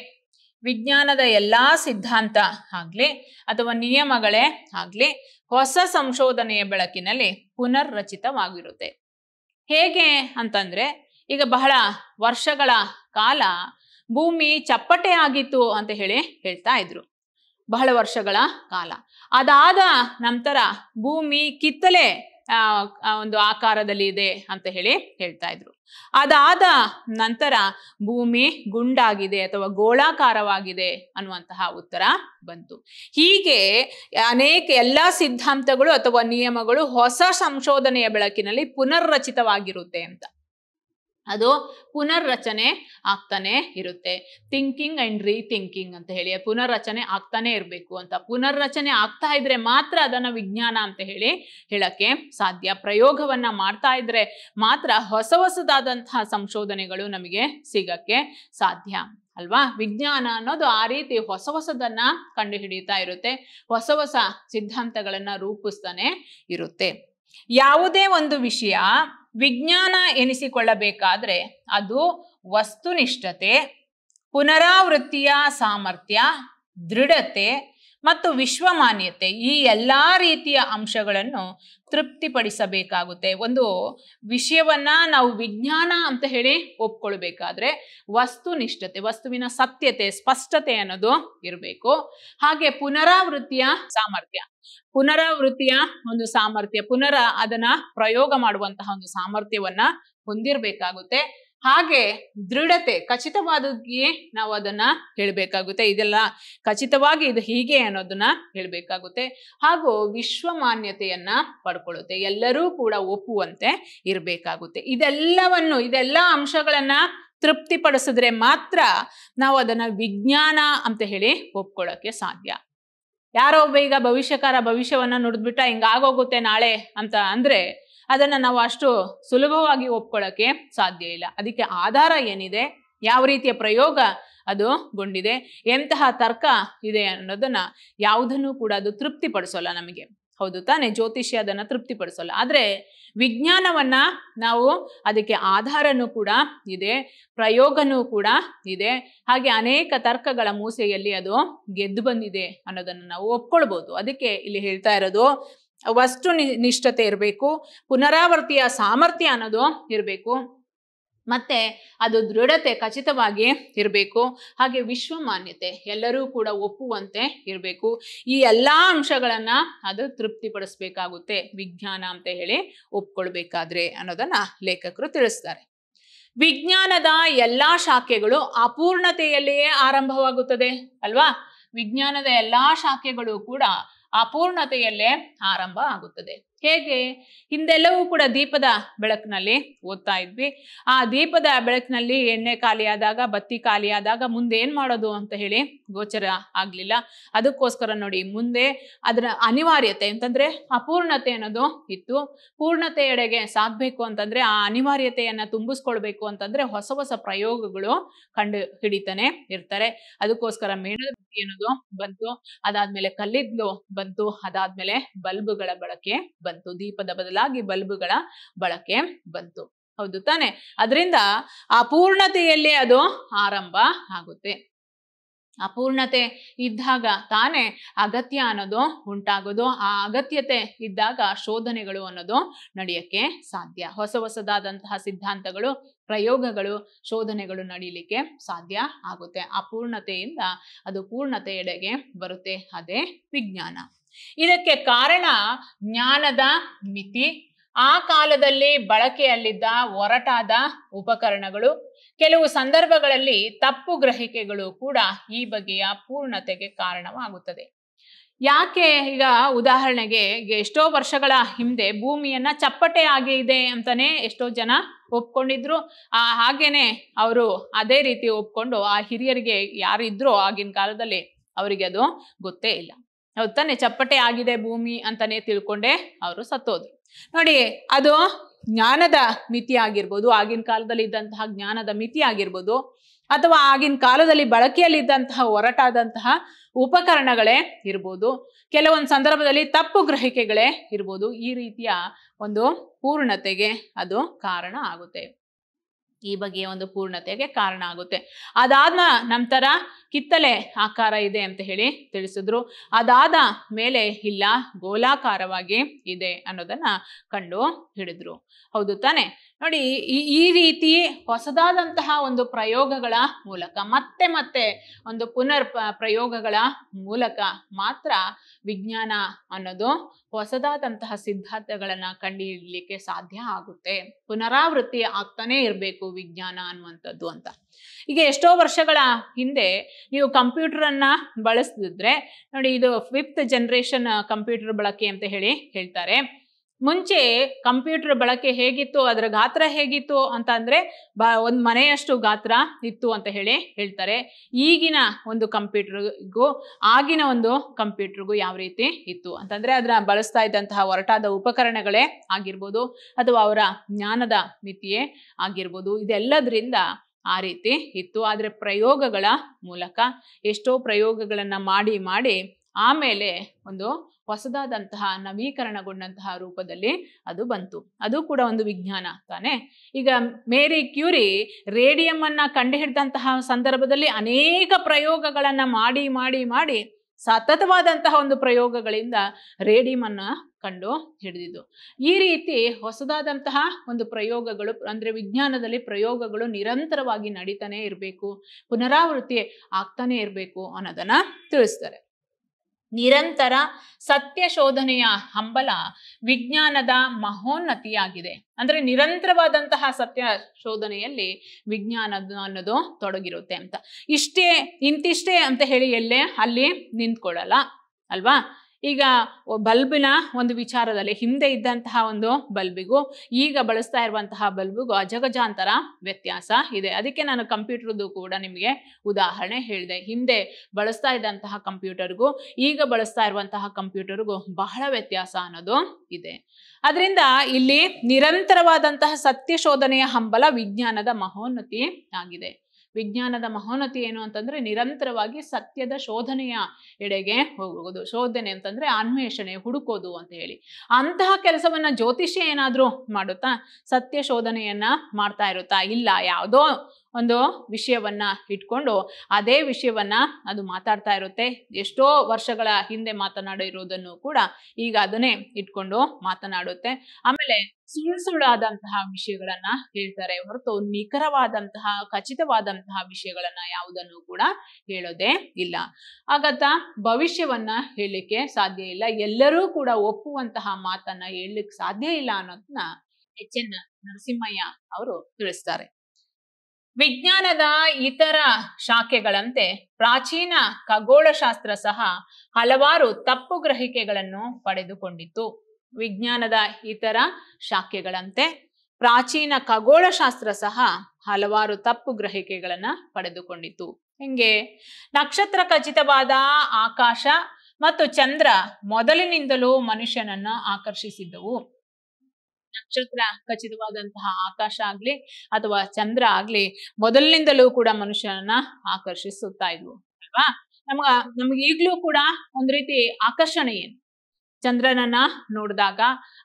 ವಿಜ್ಞಾನದ ಎಲ್ಲಾ ಸಿದ್ಧಾಂತ ಆಗ್ಲಿ ಅಥವಾ ನಿಯಮಗಳೇ ಆಗ್ಲಿ ಹೊಸ ಸಂಶೋಧನೆಯ ಬೆಳಕಿನಲ್ಲಿ ಪುನರ್ ರಚಿತವಾಗಿರುತ್ತೆ ಹೇಗೆ ಅಂತಂದ್ರೆ ಈಗ ಬಹಳ ವರ್ಷಗಳ ಕಾಲ ಭೂಮಿ ಚಪ್ಪಟೆ ಆಗಿತ್ತು ಅಂತ ಹೇಳಿ ಹೇಳ್ತಾ ಇದ್ರು ಬಹಳ ವರ್ಷಗಳ ಕಾಲ ಅದಾದ ನಂತರ ಭೂಮಿ ಕಿತ್ತಲೆ ಒಂದು ಆಕಾರದಲ್ಲಿ ಇದೆ ಅಂತ ಹೇಳಿ ಹೇಳ್ತಾ ಇದ್ರು ಅದಾದ ನಂತರ ಭೂಮಿ ಗುಂಡಾಗಿದೆ ಅಥವಾ ಗೋಳಾಕಾರವಾಗಿದೆ ಅನ್ನುವಂತಹ ಉತ್ತರ ಬಂತು ಹೀಗೆ ಅನೇಕ ಎಲ್ಲ ಸಿದ್ಧಾಂತಗಳು ಅಥವಾ ನಿಯಮಗಳು ಹೊಸ ಸಂಶೋಧನೆಯ ಬೆಳಕಿನಲ್ಲಿ ಪುನರ್ರಚಿತವಾಗಿರುತ್ತೆ ಅಂತ ಅದು ಪುನರ್ರಚನೆ ಆಗ್ತಾನೆ ಇರುತ್ತೆ ಥಿಂಕಿಂಗ್ ಅಂಡ್ ರೀಥಿಂಕಿಂಗ್ ಅಂತ ಹೇಳಿ ಪುನರ್ರಚನೆ ಆಗ್ತಾನೆ ಇರಬೇಕು ಅಂತ ಪುನರ್ರಚನೆ ಆಗ್ತಾ ಇದ್ರೆ ಮಾತ್ರ ಅದನ್ನು ವಿಜ್ಞಾನ ಅಂತ ಹೇಳಿ ಹೇಳಕ್ಕೆ ಸಾಧ್ಯ ಪ್ರಯೋಗವನ್ನ ಮಾಡ್ತಾ ಇದ್ರೆ ಮಾತ್ರ ಹೊಸ ಹೊಸದಾದಂತಹ ಸಂಶೋಧನೆಗಳು ನಮಗೆ ಸಿಗಕ್ಕೆ ಸಾಧ್ಯ ಅಲ್ವಾ ವಿಜ್ಞಾನ ಅನ್ನೋದು ಆ ರೀತಿ ಹೊಸ ಹೊಸದನ್ನ ಕಂಡು ಹಿಡಿತಾ ಇರುತ್ತೆ ಹೊಸ ಹೊಸ ಸಿದ್ಧಾಂತಗಳನ್ನ ರೂಪಿಸ್ತಾನೆ ಇರುತ್ತೆ ಯಾವುದೇ ಒಂದು ವಿಷಯ ವಿಜ್ಞಾನ ಎನಿಸಿಕೊಳ್ಳಬೇಕಾದರೆ ಅದು ವಸ್ತುನಿಷ್ಠತೆ ಪುನರಾವೃತ್ತಿಯ ಸಾಮರ್ಥ್ಯ ದೃಢತೆ ಮತ್ತು ವಿಶ್ವಮಾನ್ಯತೆ ಈ ಎಲ್ಲ ರೀತಿಯ ಅಂಶಗಳನ್ನು ತೃಪ್ತಿಪಡಿಸಬೇಕಾಗುತ್ತೆ ಒಂದು ವಿಷಯವನ್ನ ನಾವು ವಿಜ್ಞಾನ ಅಂತ ಹೇಳಿ ಒಪ್ಕೊಳ್ಬೇಕಾದ್ರೆ ವಸ್ತುನಿಷ್ಠತೆ ವಸ್ತುವಿನ ಸತ್ಯತೆ ಸ್ಪಷ್ಟತೆ ಅನ್ನೋದು ಇರಬೇಕು ಹಾಗೆ ಪುನರಾವೃತ್ತಿಯ ಸಾಮರ್ಥ್ಯ ಪುನರಾವೃತ್ತಿಯ ಒಂದು ಸಾಮರ್ಥ್ಯ ಪುನರ ಅದನ್ನ ಪ್ರಯೋಗ ಮಾಡುವಂತಹ ಒಂದು ಸಾಮರ್ಥ್ಯವನ್ನ ಹೊಂದಿರಬೇಕಾಗುತ್ತೆ ಹಾಗೆ ದೃಢತೆ ಖಚಿತವಾದಕ್ಕೆ ನಾವು ಅದನ್ನ ಹೇಳ್ಬೇಕಾಗುತ್ತೆ ಇದೆಲ್ಲ ಖಚಿತವಾಗಿ ಇದು ಹೀಗೆ ಅನ್ನೋದನ್ನ ಹೇಳ್ಬೇಕಾಗುತ್ತೆ ಹಾಗೂ ವಿಶ್ವಮಾನ್ಯತೆಯನ್ನ ಪಡ್ಕೊಳ್ಳುತ್ತೆ ಎಲ್ಲರೂ ಕೂಡ ಒಪ್ಪುವಂತೆ ಇರಬೇಕಾಗುತ್ತೆ ಇದೆಲ್ಲವನ್ನು ಇದೆಲ್ಲ ಅಂಶಗಳನ್ನ ತೃಪ್ತಿಪಡಿಸಿದ್ರೆ ಮಾತ್ರ ನಾವು ಅದನ್ನ ವಿಜ್ಞಾನ ಅಂತ ಹೇಳಿ ಒಪ್ಕೊಳ್ಳೋಕೆ ಸಾಧ್ಯ ಯಾರೋ ಒಬ್ಬ ಈಗ ಭವಿಷ್ಯಕಾರ ಭವಿಷ್ಯವನ್ನ ನುಡಿದ್ಬಿಟ್ಟ ಹಿಂಗಾಗೋಗುತ್ತೆ ನಾಳೆ ಅಂತ ಅಂದ್ರೆ ಅದನ್ನು ನಾವು ಅಷ್ಟು ಸುಲಭವಾಗಿ ಒಪ್ಕೊಳ್ಳೋಕ್ಕೆ ಸಾಧ್ಯ ಇಲ್ಲ ಅದಕ್ಕೆ ಆಧಾರ ಏನಿದೆ ಯಾವ ರೀತಿಯ ಪ್ರಯೋಗ ಅದು ಗೊಂಡಿದೆ ಎಂತಹ ತರ್ಕ ಇದೆ ಅನ್ನೋದನ್ನ ಯಾವುದನ್ನು ಕೂಡ ಅದು ತೃಪ್ತಿಪಡಿಸೋಲ್ಲ ನಮಗೆ ಹೌದು ತಾನೇ ಜ್ಯೋತಿಷ್ಯ ಅದನ್ನು ತೃಪ್ತಿಪಡಿಸೋಲ್ಲ ಆದರೆ ವಿಜ್ಞಾನವನ್ನ ನಾವು ಅದಕ್ಕೆ ಆಧಾರನೂ ಕೂಡ ಇದೆ ಪ್ರಯೋಗನೂ ಕೂಡ ಇದೆ ಹಾಗೆ ಅನೇಕ ತರ್ಕಗಳ ಮೂಸೆಯಲ್ಲಿ ಅದು ಗೆದ್ದು ಬಂದಿದೆ ಅನ್ನೋದನ್ನು ನಾವು ಒಪ್ಕೊಳ್ಬೋದು ಅದಕ್ಕೆ ಇಲ್ಲಿ ಹೇಳ್ತಾ ಇರೋದು ವಸ್ತು ನಿಷ್ಠತೆ ಇರಬೇಕು ಪುನರಾವರ್ತಿಯ ಸಾಮರ್ಥ್ಯ ಅನ್ನೋದು ಇರಬೇಕು ಮತ್ತೆ ಅದು ದೃಢತೆ ಖಚಿತವಾಗಿ ಇರಬೇಕು ಹಾಗೆ ವಿಶ್ವಮಾನ್ಯತೆ ಎಲ್ಲರೂ ಕೂಡ ಒಪ್ಪುವಂತೆ ಇರಬೇಕು ಈ ಎಲ್ಲ ಅಂಶಗಳನ್ನು ಅದು ತೃಪ್ತಿಪಡಿಸ್ಬೇಕಾಗುತ್ತೆ ವಿಜ್ಞಾನ ಅಂತ ಹೇಳಿ ಒಪ್ಕೊಳ್ಬೇಕಾದ್ರೆ ಅನ್ನೋದನ್ನ ಲೇಖಕರು ತಿಳಿಸ್ತಾರೆ ವಿಜ್ಞಾನದ ಎಲ್ಲ ಶಾಖೆಗಳು ಅಪೂರ್ಣತೆಯಲ್ಲಿಯೇ ಆರಂಭವಾಗುತ್ತದೆ ಅಲ್ವಾ ವಿಜ್ಞಾನದ ಎಲ್ಲ ಶಾಖೆಗಳು ಕೂಡ ಅಪೂರ್ಣತೆಯಲ್ಲೇ ಆರಂಭ ಆಗುತ್ತದೆ ಹೇಗೆ ಹಿಂದೆಲ್ಲವೂ ಕೂಡ ದೀಪದ ಬೆಳಕಿನಲ್ಲಿ ಓದ್ತಾ ಇದ್ವಿ ಆ ದೀಪದ ಬೆಳಕಿನಲ್ಲಿ ಎಣ್ಣೆ ಖಾಲಿಯಾದಾಗ ಬತ್ತಿ ಖಾಲಿಯಾದಾಗ ಮುಂದೆ ಏನ್ ಮಾಡೋದು ಅಂತ ಹೇಳಿ ಗೋಚರ ಆಗ್ಲಿಲ್ಲ ಅದಕ್ಕೋಸ್ಕರ ನೋಡಿ ಮುಂದೆ ಅದರ ಅನಿವಾರ್ಯತೆ ಅಂತಂದ್ರೆ ಅಪೂರ್ಣತೆ ಅನ್ನೋದು ಇತ್ತು ಪೂರ್ಣತೆಯೆಡೆಗೆ ಸಾಗಬೇಕು ಅಂತಂದ್ರೆ ಆ ಅನಿವಾರ್ಯತೆಯನ್ನ ತುಂಬಿಸ್ಕೊಳ್ಬೇಕು ಅಂತಂದ್ರೆ ಹೊಸ ಹೊಸ ಪ್ರಯೋಗಗಳು ಕಂಡು ಹಿಡಿತಾನೆ ಇರ್ತಾರೆ ಅದಕ್ಕೋಸ್ಕರ ಮೇಣದ ಅನ್ನೋದು ಬಂತು ಅದಾದ್ಮೇಲೆ ಕಲ್ಲಿದ್ಲು ಬಂತು ಅದಾದ್ಮೇಲೆ ಬಲ್ಬ್ಗಳ ಬಳಕೆ ಬಂತು ದೀಪದ ಬದಲಾಗಿ ಬಲ್ಬ್ಗಳ ಬಳಕೆ ಬಂತು ಹೌದು ತಾನೆ ಅದರಿಂದ ಆ ಪೂರ್ಣತೆಯಲ್ಲಿ ಅದು ಆರಂಭ ಆಗುತ್ತೆ ಅಪೂರ್ಣತೆ ಇದ್ದಾಗ ತಾನೇ ಅಗತ್ಯ ಅನ್ನೋದು ಉಂಟಾಗೋದು ಆ ಅಗತ್ಯತೆ ಇದ್ದಾಗ ಶೋಧನೆಗಳು ಅನ್ನೋದು ನಡೆಯಕ್ಕೆ ಸಾಧ್ಯ ಹೊಸ ಹೊಸದಾದಂತಹ ಸಿದ್ಧಾಂತಗಳು ಪ್ರಯೋಗಗಳು ಶೋಧನೆಗಳು ನಡೀಲಿಕ್ಕೆ ಸಾಧ್ಯ ಆಗುತ್ತೆ ಅಪೂರ್ಣತೆಯಿಂದ ಅದು ಪೂರ್ಣತೆಯೆಡೆಗೆ ಬರುತ್ತೆ ಅದೇ ವಿಜ್ಞಾನ ಇದಕ್ಕೆ ಕಾರಣ ಜ್ಞಾನದ ಮಿತಿ ಆ ಕಾಲದಲ್ಲಿ ಬಳಕೆಯಲ್ಲಿದ್ದ ಒರಟಾದ ಉಪಕರಣಗಳು ಕೆಲವು ಸಂದರ್ಭಗಳಲ್ಲಿ ತಪ್ಪು ಗ್ರಹಿಕೆಗಳು ಕೂಡ ಈ ಬಗೆಯ ಪೂರ್ಣತೆಗೆ ಕಾರಣವಾಗುತ್ತದೆ ಯಾಕೆ ಈಗ ಉದಾಹರಣೆಗೆ ಎಷ್ಟೋ ವರ್ಷಗಳ ಹಿಂದೆ ಭೂಮಿಯನ್ನ ಚಪ್ಪಟೆ ಆಗಿ ಇದೆ ಅಂತಾನೆ ಎಷ್ಟೋ ಜನ ಒಪ್ಕೊಂಡಿದ್ರು ಆ ಹಾಗೇನೆ ಅವರು ಅದೇ ರೀತಿ ಒಪ್ಕೊಂಡು ಆ ಹಿರಿಯರಿಗೆ ಯಾರಿದ್ರೋ ಆಗಿನ ಕಾಲದಲ್ಲಿ ಅವರಿಗೆ ಅದು ಗೊತ್ತೇ ಇಲ್ಲ ತಾನೆ ಚಪ್ಪಟೆ ಆಗಿದೆ ಭೂಮಿ ಅಂತಾನೆ ತಿಳ್ಕೊಂಡೆ ಅವರು ಸತ್ತೋದ್ರು ನೋಡಿ ಅದು ಜ್ಞಾನದ ಮಿತಿ ಆಗಿರ್ಬೋದು ಆಗಿನ ಕಾಲದಲ್ಲಿ ಇದ್ದಂತಹ ಜ್ಞಾನದ ಮಿತಿ ಆಗಿರ್ಬೋದು ಅಥವಾ ಆಗಿನ ಕಾಲದಲ್ಲಿ ಬಳಕೆಯಲ್ಲಿದ್ದಂತಹ ಹೊರಟಾದಂತಹ ಉಪಕರಣಗಳೇ ಇರ್ಬೋದು ಕೆಲವೊಂದು ಸಂದರ್ಭದಲ್ಲಿ ತಪ್ಪು ಗ್ರಹಿಕೆಗಳೇ ಇರ್ಬೋದು ಈ ರೀತಿಯ ಒಂದು ಪೂರ್ಣತೆಗೆ ಅದು ಕಾರಣ ಆಗುತ್ತೆ ಈ ಬಗೆಯ ಒಂದು ಪೂರ್ಣತೆಗೆ ಕಾರಣ ಆಗುತ್ತೆ ಅದಾದ ನಂತರ ಕಿತ್ತಲೆ ಆಕಾರ ಇದೆ ಅಂತ ಹೇಳಿ ತಿಳಿಸಿದ್ರು ಅದಾದ ಮೇಲೆ ಇಲ್ಲ ಗೋಲಾಕಾರವಾಗಿ ಇದೆ ಅನ್ನೋದನ್ನ ಕಂಡು ಹಿಡಿದ್ರು ಹೌದು ತಾನೆ ನೋಡಿ ಈ ಈ ರೀತಿ ಹೊಸದಾದಂತಹ ಒಂದು ಪ್ರಯೋಗಗಳ ಮೂಲಕ ಮತ್ತೆ ಮತ್ತೆ ಒಂದು ಪುನರ್ ಪ್ರಯೋಗಗಳ ಮೂಲಕ ಮಾತ್ರ ವಿಜ್ಞಾನ ಅನ್ನೋದು ಹೊಸದಾದಂತಹ ಸಿದ್ಧಾಂತಗಳನ್ನ ಕಂಡುಹಿಡಲಿಕ್ಕೆ ಸಾಧ್ಯ ಆಗುತ್ತೆ ಪುನರಾವೃತ್ತಿ ಆಗ್ತಾನೆ ಇರಬೇಕು ವಿಜ್ಞಾನ ಅನ್ನುವಂಥದ್ದು ಅಂತ ಈಗ ಎಷ್ಟೋ ವರ್ಷಗಳ ಹಿಂದೆ ನೀವು ಕಂಪ್ಯೂಟರನ್ನ ಬಳಸ್ತಿದ್ರೆ ನೋಡಿ ಇದು ಫಿಫ್ತ್ ಜನ್ರೇಷನ್ ಕಂಪ್ಯೂಟರ್ ಬಳಕೆ ಅಂತ ಹೇಳಿ ಹೇಳ್ತಾರೆ ಮುಂಚೆ ಕಂಪ್ಯೂಟರ್ ಬಳಕೆ ಹೇಗಿತ್ತು ಅದರ ಗಾತ್ರ ಹೇಗಿತ್ತು ಅಂತ ಅಂದರೆ ಬ ಒಂದು ಮನೆಯಷ್ಟು ಗಾತ್ರ ಇತ್ತು ಅಂತ ಹೇಳಿ ಹೇಳ್ತಾರೆ ಈಗಿನ ಒಂದು ಕಂಪ್ಯೂಟರ್ಗೂ ಆಗಿನ ಒಂದು ಕಂಪ್ಯೂಟರ್ಗೂ ಯಾವ ರೀತಿ ಇತ್ತು ಅಂತಂದ್ರೆ ಅದನ್ನ ಬಳಸ್ತಾ ಇದ್ದಂತಹ ಹೊರಟಾದ ಉಪಕರಣಗಳೇ ಆಗಿರ್ಬೋದು ಅಥವಾ ಅವರ ಜ್ಞಾನದ ಮಿತಿಯೇ ಆಗಿರ್ಬೋದು ಇದೆಲ್ಲದರಿಂದ ಆ ರೀತಿ ಇತ್ತು ಆದರೆ ಪ್ರಯೋಗಗಳ ಮೂಲಕ ಎಷ್ಟೋ ಪ್ರಯೋಗಗಳನ್ನು ಮಾಡಿ ಮಾಡಿ ಆಮೇಲೆ ಒಂದು ಹೊಸದಾದಂತಹ ನವೀಕರಣಗೊಂಡಂತಹ ರೂಪದಲ್ಲಿ ಅದು ಬಂತು ಅದು ಕೂಡ ಒಂದು ವಿಜ್ಞಾನ ತಾನೆ ಈಗ ಮೇರಿ ಕ್ಯೂರಿ ರೇಡಿಯಂ ಅನ್ನ ಕಂಡುಹಿಡಿದಂತಹ ಸಂದರ್ಭದಲ್ಲಿ ಅನೇಕ ಪ್ರಯೋಗಗಳನ್ನು ಮಾಡಿ ಮಾಡಿ ಮಾಡಿ ಸತತವಾದಂತಹ ಒಂದು ಪ್ರಯೋಗಗಳಿಂದ ಅನ್ನ ಕಂಡು ಹಿಡಿದಿದ್ದು ಈ ರೀತಿ ಹೊಸದಾದಂತಹ ಒಂದು ಪ್ರಯೋಗಗಳು ಅಂದ್ರೆ ವಿಜ್ಞಾನದಲ್ಲಿ ಪ್ರಯೋಗಗಳು ನಿರಂತರವಾಗಿ ನಡೀತಾನೆ ಇರಬೇಕು ಪುನರಾವೃತ್ತಿ ಆಗ್ತಾನೆ ಇರಬೇಕು ಅನ್ನೋದನ್ನ ತಿಳಿಸ್ತಾರೆ ನಿರಂತರ ಸತ್ಯ ಶೋಧನೆಯ ಹಂಬಲ ವಿಜ್ಞಾನದ ಮಹೋನ್ನತಿಯಾಗಿದೆ ಅಂದ್ರೆ ನಿರಂತರವಾದಂತಹ ಸತ್ಯ ಶೋಧನೆಯಲ್ಲಿ ವಿಜ್ಞಾನ ಅನ್ನೋದು ತೊಡಗಿರುತ್ತೆ ಅಂತ ಇಷ್ಟೇ ಇಂತಿಷ್ಟೇ ಅಂತ ಹೇಳಿ ಎಲ್ಲೇ ಅಲ್ಲಿ ನಿಂತ್ಕೊಳ್ಳಲ್ಲ ಅಲ್ವಾ ಈಗ ಬಲ್ಬಿನ ಒಂದು ವಿಚಾರದಲ್ಲಿ ಹಿಂದೆ ಇದ್ದಂತಹ ಒಂದು ಬಲ್ಬಿಗೂ ಈಗ ಬಳಸ್ತಾ ಇರುವಂತಹ ಬಲ್ಬಿಗೂ ಅಜಗಜಾಂತರ ವ್ಯತ್ಯಾಸ ಇದೆ ಅದಕ್ಕೆ ನಾನು ಕಂಪ್ಯೂಟರ್ದು ಕೂಡ ನಿಮಗೆ ಉದಾಹರಣೆ ಹೇಳಿದೆ ಹಿಂದೆ ಬಳಸ್ತಾ ಇದ್ದಂತಹ ಕಂಪ್ಯೂಟರ್ಗೂ ಈಗ ಬಳಸ್ತಾ ಇರುವಂತಹ ಕಂಪ್ಯೂಟರ್ಗೂ ಬಹಳ ವ್ಯತ್ಯಾಸ ಅನ್ನೋದು ಇದೆ ಅದರಿಂದ ಇಲ್ಲಿ ನಿರಂತರವಾದಂತಹ ಸತ್ಯ ಶೋಧನೆಯ ಹಂಬಲ ವಿಜ್ಞಾನದ ಮಹೋನ್ನತಿ ಆಗಿದೆ ವಿಜ್ಞಾನದ ಮಹೋನ್ನತಿ ಏನು ಅಂತಂದ್ರೆ ನಿರಂತರವಾಗಿ ಸತ್ಯದ ಶೋಧನೆಯ ಎಡೆಗೆ ಹೋಗುವುದು ಶೋಧನೆ ಅಂತಂದ್ರೆ ಅನ್ವೇಷಣೆ ಹುಡುಕೋದು ಅಂತ ಹೇಳಿ ಅಂತಹ ಕೆಲಸವನ್ನ ಜ್ಯೋತಿಷ್ಯ ಏನಾದ್ರೂ ಮಾಡುತ್ತಾ ಸತ್ಯ ಶೋಧನೆಯನ್ನ ಮಾಡ್ತಾ ಇರುತ್ತಾ ಇಲ್ಲ ಯಾವುದೋ ಒಂದು ವಿಷಯವನ್ನ ಇಟ್ಕೊಂಡು ಅದೇ ವಿಷಯವನ್ನ ಅದು ಮಾತಾಡ್ತಾ ಇರುತ್ತೆ ಎಷ್ಟೋ ವರ್ಷಗಳ ಹಿಂದೆ ಮಾತನಾಡಿರುವುದನ್ನು ಕೂಡ ಈಗ ಅದನ್ನೇ ಇಟ್ಕೊಂಡು ಮಾತನಾಡುತ್ತೆ ಆಮೇಲೆ ಸುಳ್ಳು ಸುಳ್ಳಾದಂತಹ ವಿಷಯಗಳನ್ನ ಹೇಳ್ತಾರೆ ಹೊರತು ನಿಖರವಾದಂತಹ ಖಚಿತವಾದಂತಹ ವಿಷಯಗಳನ್ನ ಯಾವುದನ್ನು ಕೂಡ ಹೇಳೋದೇ ಇಲ್ಲ ಆಗತ್ತ ಭವಿಷ್ಯವನ್ನ ಹೇಳಲಿಕ್ಕೆ ಸಾಧ್ಯ ಇಲ್ಲ ಎಲ್ಲರೂ ಕೂಡ ಒಪ್ಪುವಂತಹ ಮಾತನ್ನ ಹೇಳಲಿಕ್ಕೆ ಸಾಧ್ಯ ಇಲ್ಲ ಅನ್ನೋದನ್ನ ಎಚ್ ಎನ್ ನರಸಿಂಹಯ್ಯ ಅವರು ತಿಳಿಸ್ತಾರೆ ವಿಜ್ಞಾನದ ಇತರ ಶಾಖೆಗಳಂತೆ ಪ್ರಾಚೀನ ಖಗೋಳಶಾಸ್ತ್ರ ಸಹ ಹಲವಾರು ತಪ್ಪು ಗ್ರಹಿಕೆಗಳನ್ನು ಪಡೆದುಕೊಂಡಿತ್ತು ವಿಜ್ಞಾನದ ಇತರ ಶಾಖೆಗಳಂತೆ ಪ್ರಾಚೀನ ಖಗೋಳಶಾಸ್ತ್ರ ಸಹ ಹಲವಾರು ತಪ್ಪು ಗ್ರಹಿಕೆಗಳನ್ನು ಪಡೆದುಕೊಂಡಿತು ಹಿಂಗೆ ನಕ್ಷತ್ರ ಖಚಿತವಾದ ಆಕಾಶ ಮತ್ತು ಚಂದ್ರ ಮೊದಲಿನಿಂದಲೂ ಮನುಷ್ಯನನ್ನ ಆಕರ್ಷಿಸಿದ್ದವು ನಕ್ಷತ್ರ ಖಚಿತವಾದಂತಹ ಆಕಾಶ ಆಗ್ಲಿ ಅಥವಾ ಚಂದ್ರ ಆಗ್ಲಿ ಮೊದಲಿನಿಂದಲೂ ಕೂಡ ಮನುಷ್ಯನನ್ನ ಆಕರ್ಷಿಸುತ್ತಾ ಇದ್ವು ಅಲ್ವಾ ನಮ್ಗ ನಮ್ಗೆ ಈಗ್ಲೂ ಕೂಡ ಒಂದ್ ರೀತಿ ಆಕರ್ಷಣೆ ಏನು ಚಂದ್ರನನ್ನ ನೋಡಿದಾಗ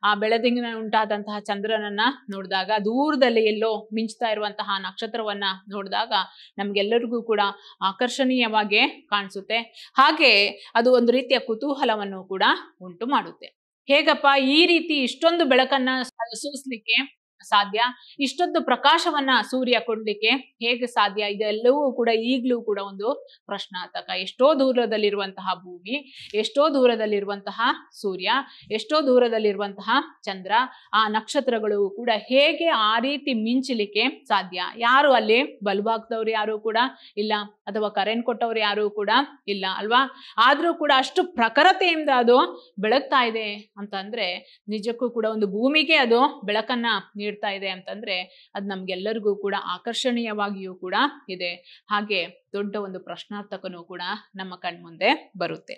ಆ ಬೆಳದಿಂಗಿನ ಉಂಟಾದಂತಹ ಚಂದ್ರನನ್ನ ನೋಡಿದಾಗ ದೂರದಲ್ಲಿ ಎಲ್ಲೋ ಮಿಂಚ್ತಾ ಇರುವಂತಹ ನಕ್ಷತ್ರವನ್ನ ನೋಡಿದಾಗ ನಮ್ಗೆಲ್ಲರಿಗೂ ಕೂಡ ಆಕರ್ಷಣೀಯವಾಗಿ ಕಾಣಿಸುತ್ತೆ ಹಾಗೆ ಅದು ಒಂದು ರೀತಿಯ ಕುತೂಹಲವನ್ನು ಕೂಡ ಉಂಟು ಮಾಡುತ್ತೆ ಹೇಗಪ್ಪ ಈ ರೀತಿ ಇಷ್ಟೊಂದು ಬೆಳಕನ್ನ resource लेके ಸಾಧ್ಯ ಇಷ್ಟೊಂದು ಪ್ರಕಾಶವನ್ನ ಸೂರ್ಯ ಕೊಡ್ಲಿಕ್ಕೆ ಹೇಗೆ ಸಾಧ್ಯ ಇದೆಲ್ಲವೂ ಕೂಡ ಈಗಲೂ ಕೂಡ ಒಂದು ಪ್ರಶ್ನಾರ್ಥಕ ಎಷ್ಟೋ ದೂರದಲ್ಲಿರುವಂತಹ ಭೂಮಿ ಎಷ್ಟೋ ದೂರದಲ್ಲಿರುವಂತಹ ಸೂರ್ಯ ಎಷ್ಟೋ ದೂರದಲ್ಲಿರುವಂತಹ ಚಂದ್ರ ಆ ನಕ್ಷತ್ರಗಳು ಕೂಡ ಹೇಗೆ ಆ ರೀತಿ ಮಿಂಚಲಿಕ್ಕೆ ಸಾಧ್ಯ ಯಾರು ಅಲ್ಲಿ ಬಲ್ಬಾಗ್ದವ್ರು ಯಾರು ಕೂಡ ಇಲ್ಲ ಅಥವಾ ಕರೆಂಟ್ ಕೊಟ್ಟವ್ರು ಯಾರು ಕೂಡ ಇಲ್ಲ ಅಲ್ವಾ ಆದ್ರೂ ಕೂಡ ಅಷ್ಟು ಪ್ರಖರತೆಯಿಂದ ಅದು ಬೆಳಗ್ತಾ ಇದೆ ಅಂತ ಅಂದ್ರೆ ನಿಜಕ್ಕೂ ಕೂಡ ಒಂದು ಭೂಮಿಗೆ ಅದು ಬೆಳಕನ್ನ ನೀಡ ಇರ್ತಾ ಇದೆ ಅಂತಂದ್ರೆ ಅದು ನಮ್ಗೆಲ್ಲರಿಗೂ ಕೂಡ ಆಕರ್ಷಣೀಯವಾಗಿಯೂ ಕೂಡ ಇದೆ ಹಾಗೆ ದೊಡ್ಡ ಒಂದು ಪ್ರಶ್ನಾರ್ಥಕನೂ ಕೂಡ ನಮ್ಮ ಕಣ್ಮುಂದೆ ಬರುತ್ತೆ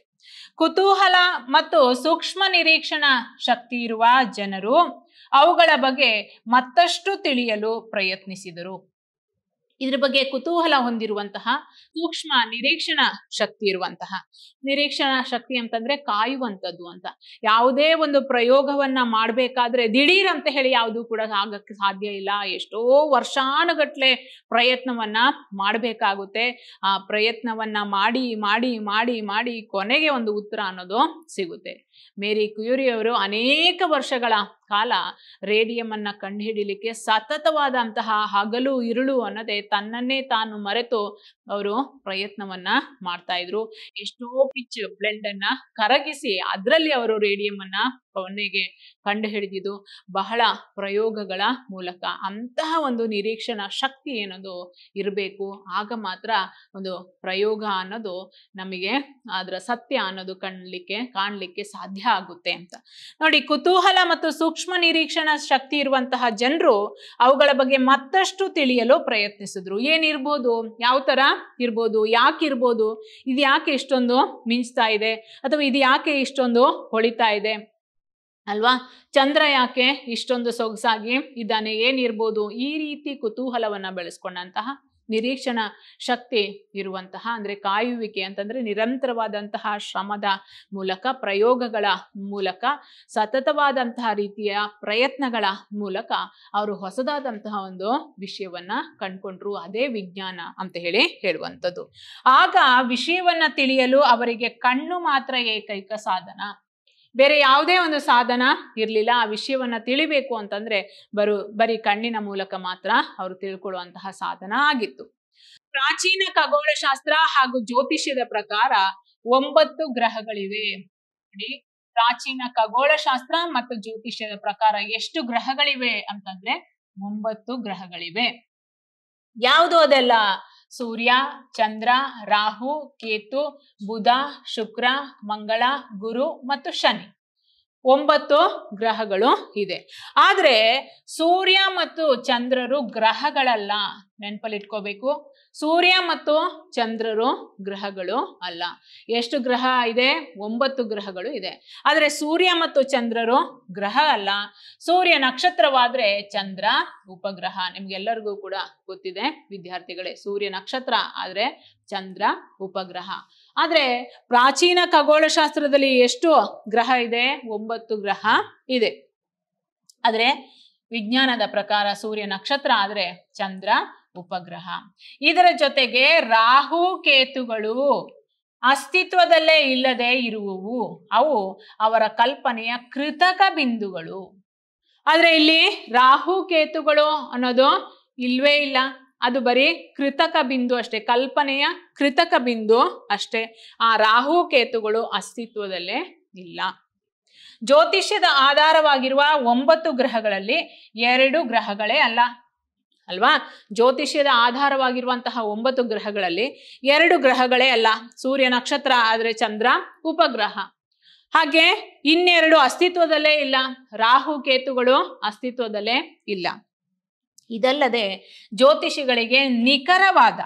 ಕುತೂಹಲ ಮತ್ತು ಸೂಕ್ಷ್ಮ ನಿರೀಕ್ಷಣಾ ಶಕ್ತಿ ಇರುವ ಜನರು ಅವುಗಳ ಬಗ್ಗೆ ಮತ್ತಷ್ಟು ತಿಳಿಯಲು ಪ್ರಯತ್ನಿಸಿದರು ಇದ್ರ ಬಗ್ಗೆ ಕುತೂಹಲ ಹೊಂದಿರುವಂತಹ ಸೂಕ್ಷ್ಮ ನಿರೀಕ್ಷಣಾ ಶಕ್ತಿ ಇರುವಂತಹ ನಿರೀಕ್ಷಣಾ ಶಕ್ತಿ ಅಂತಂದ್ರೆ ಕಾಯುವಂಥದ್ದು ಅಂತ ಯಾವುದೇ ಒಂದು ಪ್ರಯೋಗವನ್ನ ಮಾಡಬೇಕಾದ್ರೆ ದಿಢೀರ್ ಅಂತ ಹೇಳಿ ಯಾವುದು ಕೂಡ ಆಗಕ್ಕೆ ಸಾಧ್ಯ ಇಲ್ಲ ಎಷ್ಟೋ ವರ್ಷಾನುಗಟ್ಲೆ ಪ್ರಯತ್ನವನ್ನ ಮಾಡ್ಬೇಕಾಗುತ್ತೆ ಆ ಪ್ರಯತ್ನವನ್ನ ಮಾಡಿ ಮಾಡಿ ಮಾಡಿ ಮಾಡಿ ಕೊನೆಗೆ ಒಂದು ಉತ್ತರ ಅನ್ನೋದು ಸಿಗುತ್ತೆ ಮೇರಿ ಕ್ಯೂರಿ ಅವರು ಅನೇಕ ವರ್ಷಗಳ ಕಾಲ ರೇಡಿಯಂ ಅನ್ನ ಕಂಡುಹಿಡಿಲಿಕ್ಕೆ ಸತತವಾದಂತಹ ಹಗಲು ಇರುಳು ಅನ್ನದೆ ತನ್ನನ್ನೇ ತಾನು ಮರೆತು ಅವರು ಪ್ರಯತ್ನವನ್ನ ಮಾಡ್ತಾ ಇದ್ರು ಎಷ್ಟೋ ಪಿಚ್ ಬ್ಲೆಂಡ್ ಅನ್ನ ಕರಗಿಸಿ ಅದರಲ್ಲಿ ಅವರು ರೇಡಿಯಂ ಅನ್ನ ಕೊನೆಗೆ ಕಂಡು ಹಿಡಿದಿದ್ದು ಬಹಳ ಪ್ರಯೋಗಗಳ ಮೂಲಕ ಅಂತಹ ಒಂದು ನಿರೀಕ್ಷಣಾ ಶಕ್ತಿ ಏನದು ಇರಬೇಕು ಆಗ ಮಾತ್ರ ಒಂದು ಪ್ರಯೋಗ ಅನ್ನೋದು ನಮಗೆ ಅದರ ಸತ್ಯ ಅನ್ನೋದು ಕಾಣಲಿಕ್ಕೆ ಕಾಣಲಿಕ್ಕೆ ಸಾಧ್ಯ ಆಗುತ್ತೆ ಅಂತ ನೋಡಿ ಕುತೂಹಲ ಮತ್ತು ಸೂಕ್ಷ್ಮ ನಿರೀಕ್ಷಣಾ ಶಕ್ತಿ ಇರುವಂತಹ ಜನರು ಅವುಗಳ ಬಗ್ಗೆ ಮತ್ತಷ್ಟು ತಿಳಿಯಲು ಪ್ರಯತ್ನಿಸಿದ್ರು ಏನಿರ್ಬೋದು ಯಾವ ತರ ಇರ್ಬೋದು ಯಾಕಿರ್ಬೋದು ಇದು ಯಾಕೆ ಇಷ್ಟೊಂದು ಮಿಂಚ್ತಾ ಇದೆ ಅಥವಾ ಇದು ಯಾಕೆ ಇಷ್ಟೊಂದು ಹೊಳಿತಾ ಇದೆ ಅಲ್ವಾ ಚಂದ್ರ ಯಾಕೆ ಇಷ್ಟೊಂದು ಸೊಗಸಾಗಿ ಇದ್ದಾನೆ ಏನಿರ್ಬೋದು ಈ ರೀತಿ ಕುತೂಹಲವನ್ನ ಬೆಳೆಸ್ಕೊಂಡಂತಹ ನಿರೀಕ್ಷಣಾ ಶಕ್ತಿ ಇರುವಂತಹ ಅಂದ್ರೆ ಕಾಯುವಿಕೆ ಅಂತಂದ್ರೆ ನಿರಂತರವಾದಂತಹ ಶ್ರಮದ ಮೂಲಕ ಪ್ರಯೋಗಗಳ ಮೂಲಕ ಸತತವಾದಂತಹ ರೀತಿಯ ಪ್ರಯತ್ನಗಳ ಮೂಲಕ ಅವರು ಹೊಸದಾದಂತಹ ಒಂದು ವಿಷಯವನ್ನ ಕಂಡ್ಕೊಂಡ್ರು ಅದೇ ವಿಜ್ಞಾನ ಅಂತ ಹೇಳಿ ಹೇಳುವಂಥದ್ದು ಆಗ ವಿಷಯವನ್ನ ತಿಳಿಯಲು ಅವರಿಗೆ ಕಣ್ಣು ಮಾತ್ರ ಏಕೈಕ ಸಾಧನ ಬೇರೆ ಯಾವುದೇ ಒಂದು ಸಾಧನ ಇರಲಿಲ್ಲ ಆ ವಿಷಯವನ್ನ ತಿಳಿಬೇಕು ಅಂತಂದ್ರೆ ಬರು ಬರೀ ಕಣ್ಣಿನ ಮೂಲಕ ಮಾತ್ರ ಅವರು ತಿಳ್ಕೊಳ್ಳುವಂತಹ ಸಾಧನ ಆಗಿತ್ತು ಪ್ರಾಚೀನ ಖಗೋಳಶಾಸ್ತ್ರ ಹಾಗೂ ಜ್ಯೋತಿಷ್ಯದ ಪ್ರಕಾರ ಒಂಬತ್ತು ಗ್ರಹಗಳಿವೆ ನೋಡಿ ಪ್ರಾಚೀನ ಖಗೋಳಶಾಸ್ತ್ರ ಮತ್ತು ಜ್ಯೋತಿಷ್ಯದ ಪ್ರಕಾರ ಎಷ್ಟು ಗ್ರಹಗಳಿವೆ ಅಂತಂದ್ರೆ ಒಂಬತ್ತು ಗ್ರಹಗಳಿವೆ ಯಾವುದು ಅದೆಲ್ಲ ಸೂರ್ಯ ಚಂದ್ರ ರಾಹು ಕೇತು ಬುಧ ಶುಕ್ರ ಮಂಗಳ ಗುರು ಮತ್ತು ಶನಿ ಒಂಬತ್ತು ಗ್ರಹಗಳು ಇದೆ ಆದರೆ ಸೂರ್ಯ ಮತ್ತು ಚಂದ್ರರು ಗ್ರಹಗಳಲ್ಲ ನೆನಪಲ್ಲಿ ಇಟ್ಕೋಬೇಕು ಸೂರ್ಯ ಮತ್ತು ಚಂದ್ರರು ಗ್ರಹಗಳು ಅಲ್ಲ ಎಷ್ಟು ಗ್ರಹ ಇದೆ ಒಂಬತ್ತು ಗ್ರಹಗಳು ಇದೆ ಆದರೆ ಸೂರ್ಯ ಮತ್ತು ಚಂದ್ರರು ಗ್ರಹ ಅಲ್ಲ ಸೂರ್ಯ ನಕ್ಷತ್ರವಾದರೆ ಚಂದ್ರ ಉಪಗ್ರಹ ನಿಮ್ಗೆಲ್ಲರಿಗೂ ಕೂಡ ಗೊತ್ತಿದೆ ವಿದ್ಯಾರ್ಥಿಗಳೇ ಸೂರ್ಯ ನಕ್ಷತ್ರ ಆದರೆ ಚಂದ್ರ ಉಪಗ್ರಹ ಆದರೆ ಪ್ರಾಚೀನ ಖಗೋಳಶಾಸ್ತ್ರದಲ್ಲಿ ಎಷ್ಟು ಗ್ರಹ ಇದೆ ಒಂಬತ್ತು ಗ್ರಹ ಇದೆ ಆದರೆ ವಿಜ್ಞಾನದ ಪ್ರಕಾರ ಸೂರ್ಯ ನಕ್ಷತ್ರ ಆದರೆ ಚಂದ್ರ ಉಪಗ್ರಹ ಇದರ ಜೊತೆಗೆ ರಾಹು ಕೇತುಗಳು ಅಸ್ತಿತ್ವದಲ್ಲೇ ಇಲ್ಲದೆ ಇರುವವು ಅವು ಅವರ ಕಲ್ಪನೆಯ ಕೃತಕ ಬಿಂದುಗಳು ಆದರೆ ಇಲ್ಲಿ ರಾಹು ಕೇತುಗಳು ಅನ್ನೋದು ಇಲ್ವೇ ಇಲ್ಲ ಅದು ಬರೀ ಕೃತಕ ಬಿಂದು ಅಷ್ಟೇ ಕಲ್ಪನೆಯ ಕೃತಕ ಬಿಂದು ಅಷ್ಟೇ ಆ ರಾಹು ಕೇತುಗಳು ಅಸ್ತಿತ್ವದಲ್ಲೇ ಇಲ್ಲ ಜ್ಯೋತಿಷ್ಯದ ಆಧಾರವಾಗಿರುವ ಒಂಬತ್ತು ಗ್ರಹಗಳಲ್ಲಿ ಎರಡು ಗ್ರಹಗಳೇ ಅಲ್ಲ ಅಲ್ವಾ ಜ್ಯೋತಿಷ್ಯದ ಆಧಾರವಾಗಿರುವಂತಹ ಒಂಬತ್ತು ಗ್ರಹಗಳಲ್ಲಿ ಎರಡು ಗ್ರಹಗಳೇ ಅಲ್ಲ ಸೂರ್ಯ ನಕ್ಷತ್ರ ಆದರೆ ಚಂದ್ರ ಉಪಗ್ರಹ ಹಾಗೆ ಇನ್ನೆರಡು ಅಸ್ತಿತ್ವದಲ್ಲೇ ಇಲ್ಲ ರಾಹು ಕೇತುಗಳು ಅಸ್ತಿತ್ವದಲ್ಲೇ ಇಲ್ಲ ಇದಲ್ಲದೆ ಜ್ಯೋತಿಷಿಗಳಿಗೆ ನಿಖರವಾದ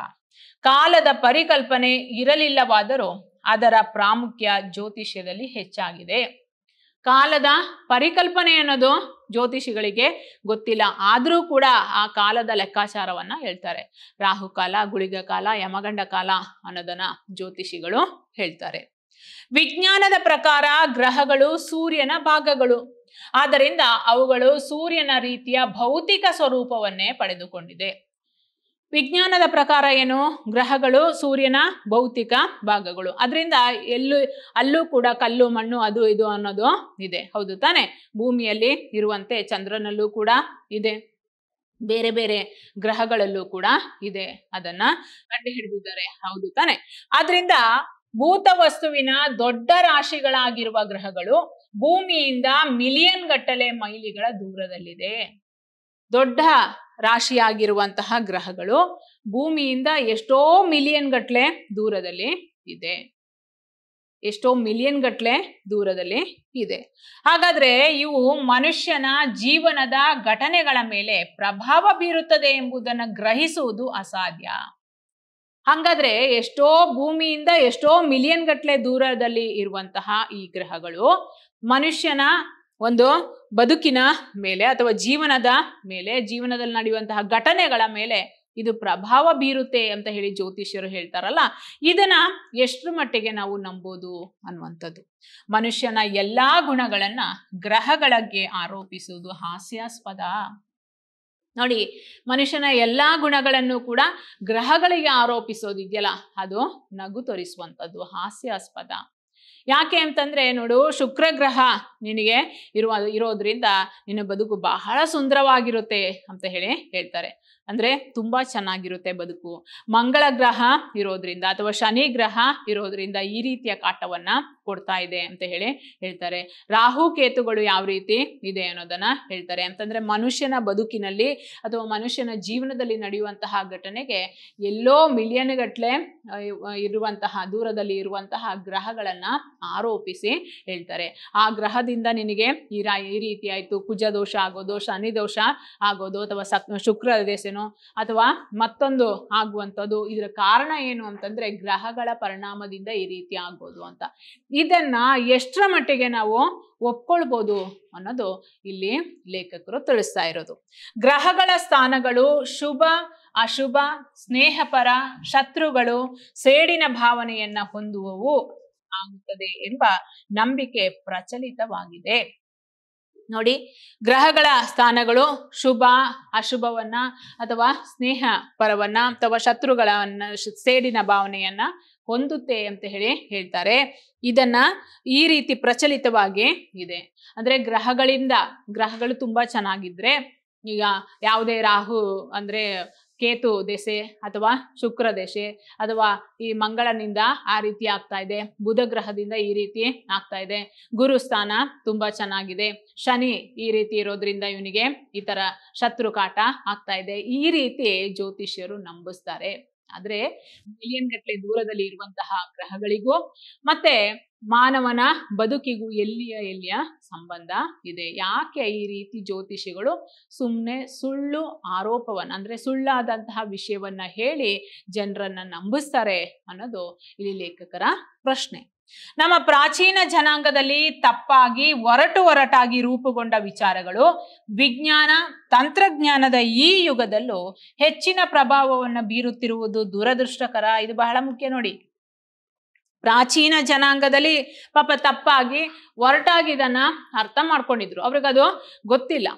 ಕಾಲದ ಪರಿಕಲ್ಪನೆ ಇರಲಿಲ್ಲವಾದರೂ ಅದರ ಪ್ರಾಮುಖ್ಯ ಜ್ಯೋತಿಷ್ಯದಲ್ಲಿ ಹೆಚ್ಚಾಗಿದೆ ಕಾಲದ ಪರಿಕಲ್ಪನೆ ಅನ್ನೋದು ಜ್ಯೋತಿಷಿಗಳಿಗೆ ಗೊತ್ತಿಲ್ಲ ಆದರೂ ಕೂಡ ಆ ಕಾಲದ ಲೆಕ್ಕಾಚಾರವನ್ನ ಹೇಳ್ತಾರೆ ರಾಹುಕಾಲ ಗುಳಿಗ ಕಾಲ ಯಮಗಂಡ ಕಾಲ ಅನ್ನೋದನ್ನ ಜ್ಯೋತಿಷಿಗಳು ಹೇಳ್ತಾರೆ ವಿಜ್ಞಾನದ ಪ್ರಕಾರ ಗ್ರಹಗಳು ಸೂರ್ಯನ ಭಾಗಗಳು ಆದ್ದರಿಂದ ಅವುಗಳು ಸೂರ್ಯನ ರೀತಿಯ ಭೌತಿಕ ಸ್ವರೂಪವನ್ನೇ ಪಡೆದುಕೊಂಡಿದೆ ವಿಜ್ಞಾನದ ಪ್ರಕಾರ ಏನು ಗ್ರಹಗಳು ಸೂರ್ಯನ ಭೌತಿಕ ಭಾಗಗಳು ಅದರಿಂದ ಎಲ್ಲೂ ಅಲ್ಲೂ ಕೂಡ ಕಲ್ಲು ಮಣ್ಣು ಅದು ಇದು ಅನ್ನೋದು ಇದೆ ಹೌದು ತಾನೆ ಭೂಮಿಯಲ್ಲಿ ಇರುವಂತೆ ಚಂದ್ರನಲ್ಲೂ ಕೂಡ ಇದೆ ಬೇರೆ ಬೇರೆ ಗ್ರಹಗಳಲ್ಲೂ ಕೂಡ ಇದೆ ಅದನ್ನ ಕಂಡು ಹಿಡಿದಿದ್ದಾರೆ ಹೌದು ತಾನೆ ಆದ್ರಿಂದ ಭೂತ ವಸ್ತುವಿನ ದೊಡ್ಡ ರಾಶಿಗಳಾಗಿರುವ ಗ್ರಹಗಳು ಭೂಮಿಯಿಂದ ಮಿಲಿಯನ್ ಗಟ್ಟಲೆ ಮೈಲಿಗಳ ದೂರದಲ್ಲಿದೆ ದೊಡ್ಡ ರಾಶಿಯಾಗಿರುವಂತಹ ಗ್ರಹಗಳು ಭೂಮಿಯಿಂದ ಎಷ್ಟೋ ಮಿಲಿಯನ್ ಗಟ್ಲೆ ದೂರದಲ್ಲಿ ಇದೆ ಎಷ್ಟೋ ಮಿಲಿಯನ್ ಗಟ್ಲೆ ದೂರದಲ್ಲಿ ಇದೆ ಹಾಗಾದ್ರೆ ಇವು ಮನುಷ್ಯನ ಜೀವನದ ಘಟನೆಗಳ ಮೇಲೆ ಪ್ರಭಾವ ಬೀರುತ್ತದೆ ಎಂಬುದನ್ನು ಗ್ರಹಿಸುವುದು ಅಸಾಧ್ಯ ಹಾಗಾದ್ರೆ ಎಷ್ಟೋ ಭೂಮಿಯಿಂದ ಎಷ್ಟೋ ಮಿಲಿಯನ್ ಗಟ್ಲೆ ದೂರದಲ್ಲಿ ಇರುವಂತಹ ಈ ಗ್ರಹಗಳು ಮನುಷ್ಯನ ಒಂದು ಬದುಕಿನ ಮೇಲೆ ಅಥವಾ ಜೀವನದ ಮೇಲೆ ಜೀವನದಲ್ಲಿ ನಡೆಯುವಂತಹ ಘಟನೆಗಳ ಮೇಲೆ ಇದು ಪ್ರಭಾವ ಬೀರುತ್ತೆ ಅಂತ ಹೇಳಿ ಜ್ಯೋತಿಷ್ಯರು ಹೇಳ್ತಾರಲ್ಲ ಇದನ್ನ ಎಷ್ಟು ಮಟ್ಟಿಗೆ ನಾವು ನಂಬೋದು ಅನ್ನುವಂಥದ್ದು ಮನುಷ್ಯನ ಎಲ್ಲಾ ಗುಣಗಳನ್ನ ಗ್ರಹಗಳಿಗೆ ಆರೋಪಿಸುವುದು ಹಾಸ್ಯಾಸ್ಪದ ನೋಡಿ ಮನುಷ್ಯನ ಎಲ್ಲಾ ಗುಣಗಳನ್ನು ಕೂಡ ಗ್ರಹಗಳಿಗೆ ಆರೋಪಿಸೋದಿದೆಯಲ್ಲ ಅದು ನಗು ತೋರಿಸುವಂಥದ್ದು ಹಾಸ್ಯಾಸ್ಪದ ಯಾಕೆ ಅಂತಂದ್ರೆ ನೋಡು ಶುಕ್ರ ಗ್ರಹ ನಿನಗೆ ಇರುವ ಇರೋದ್ರಿಂದ ನಿನ್ನ ಬದುಕು ಬಹಳ ಸುಂದರವಾಗಿರುತ್ತೆ ಅಂತ ಹೇಳಿ ಹೇಳ್ತಾರೆ ಅಂದ್ರೆ ತುಂಬಾ ಚೆನ್ನಾಗಿರುತ್ತೆ ಬದುಕು ಮಂಗಳ ಗ್ರಹ ಇರೋದ್ರಿಂದ ಅಥವಾ ಶನಿ ಗ್ರಹ ಇರೋದ್ರಿಂದ ಈ ರೀತಿಯ ಕಾಟವನ್ನ ಕೊಡ್ತಾ ಇದೆ ಅಂತ ಹೇಳಿ ಹೇಳ್ತಾರೆ ರಾಹು ಕೇತುಗಳು ಯಾವ ರೀತಿ ಇದೆ ಅನ್ನೋದನ್ನ ಹೇಳ್ತಾರೆ ಅಂತಂದ್ರೆ ಮನುಷ್ಯನ ಬದುಕಿನಲ್ಲಿ ಅಥವಾ ಮನುಷ್ಯನ ಜೀವನದಲ್ಲಿ ನಡೆಯುವಂತಹ ಘಟನೆಗೆ ಎಲ್ಲೋ ಮಿಲಿಯನ್ ಗಟ್ಲೆ ಇರುವಂತಹ ದೂರದಲ್ಲಿ ಇರುವಂತಹ ಗ್ರಹಗಳನ್ನ ಆರೋಪಿಸಿ ಹೇಳ್ತಾರೆ ಆ ಗ್ರಹದಿಂದ ನಿನಗೆ ಈ ರೀತಿ ಆಯ್ತು ಕುಜ ದೋಷ ಆಗೋದು ಶನಿ ದೋಷ ಆಗೋದು ಅಥವಾ ಸತ್ ಶುಕ್ರ ದೇಶನೋ ಅಥವಾ ಮತ್ತೊಂದು ಆಗುವಂಥದ್ದು ಇದರ ಕಾರಣ ಏನು ಅಂತಂದ್ರೆ ಗ್ರಹಗಳ ಪರಿಣಾಮದಿಂದ ಈ ರೀತಿ ಆಗೋದು ಅಂತ ಇದನ್ನ ಎಷ್ಟರ ಮಟ್ಟಿಗೆ ನಾವು ಒಪ್ಕೊಳ್ಬೋದು ಅನ್ನೋದು ಇಲ್ಲಿ ಲೇಖಕರು ತಿಳಿಸ್ತಾ ಇರೋದು ಗ್ರಹಗಳ ಸ್ಥಾನಗಳು ಶುಭ ಅಶುಭ ಸ್ನೇಹಪರ ಶತ್ರುಗಳು ಸೇಡಿನ ಭಾವನೆಯನ್ನ ಹೊಂದುವವು ಆಗುತ್ತದೆ ಎಂಬ ನಂಬಿಕೆ ಪ್ರಚಲಿತವಾಗಿದೆ ನೋಡಿ ಗ್ರಹಗಳ ಸ್ಥಾನಗಳು ಶುಭ ಅಶುಭವನ್ನ ಅಥವಾ ಸ್ನೇಹ ಪರವನ್ನ ಅಥವಾ ಶತ್ರುಗಳನ್ನ ಸೇಡಿನ ಭಾವನೆಯನ್ನ ಹೊಂದುತ್ತೆ ಅಂತ ಹೇಳಿ ಹೇಳ್ತಾರೆ ಇದನ್ನ ಈ ರೀತಿ ಪ್ರಚಲಿತವಾಗಿ ಇದೆ ಅಂದ್ರೆ ಗ್ರಹಗಳಿಂದ ಗ್ರಹಗಳು ತುಂಬಾ ಚೆನ್ನಾಗಿದ್ರೆ ಈಗ ಯಾವುದೇ ರಾಹು ಅಂದ್ರೆ ಕೇತು ದೆಸೆ ಅಥವಾ ಶುಕ್ರ ದೆಸೆ ಅಥವಾ ಈ ಮಂಗಳನಿಂದ ಆ ರೀತಿ ಆಗ್ತಾ ಇದೆ ಬುಧ ಗ್ರಹದಿಂದ ಈ ರೀತಿ ಆಗ್ತಾ ಇದೆ ಗುರು ಸ್ಥಾನ ತುಂಬಾ ಚೆನ್ನಾಗಿದೆ ಶನಿ ಈ ರೀತಿ ಇರೋದ್ರಿಂದ ಇವನಿಗೆ ಈ ತರ ಕಾಟ ಆಗ್ತಾ ಇದೆ ಈ ರೀತಿ ಜ್ಯೋತಿಷ್ಯರು ನಂಬಿಸ್ತಾರೆ ಆದ್ರೆ ಮಿಲಿಯನ್ ಗಟ್ಟಲೆ ದೂರದಲ್ಲಿ ಇರುವಂತಹ ಗ್ರಹಗಳಿಗೂ ಮತ್ತೆ ಮಾನವನ ಬದುಕಿಗೂ ಎಲ್ಲಿಯ ಎಲ್ಲಿಯ ಸಂಬಂಧ ಇದೆ ಯಾಕೆ ಈ ರೀತಿ ಜ್ಯೋತಿಷಿಗಳು ಸುಮ್ಮನೆ ಸುಳ್ಳು ಆರೋಪವನ್ನು ಅಂದ್ರೆ ಸುಳ್ಳಾದಂತಹ ವಿಷಯವನ್ನ ಹೇಳಿ ಜನರನ್ನ ನಂಬಿಸ್ತಾರೆ ಅನ್ನೋದು ಇಲ್ಲಿ ಲೇಖಕರ ಪ್ರಶ್ನೆ ನಮ್ಮ ಪ್ರಾಚೀನ ಜನಾಂಗದಲ್ಲಿ ತಪ್ಪಾಗಿ ಒರಟು ಒರಟಾಗಿ ರೂಪುಗೊಂಡ ವಿಚಾರಗಳು ವಿಜ್ಞಾನ ತಂತ್ರಜ್ಞಾನದ ಈ ಯುಗದಲ್ಲೂ ಹೆಚ್ಚಿನ ಪ್ರಭಾವವನ್ನು ಬೀರುತ್ತಿರುವುದು ದುರದೃಷ್ಟಕರ ಇದು ಬಹಳ ಮುಖ್ಯ ನೋಡಿ ಪ್ರಾಚೀನ ಜನಾಂಗದಲ್ಲಿ ಪಾಪ ತಪ್ಪಾಗಿ ಒರಟಾಗಿ ಇದನ್ನ ಅರ್ಥ ಮಾಡ್ಕೊಂಡಿದ್ರು ಅವ್ರಿಗದು ಗೊತ್ತಿಲ್ಲ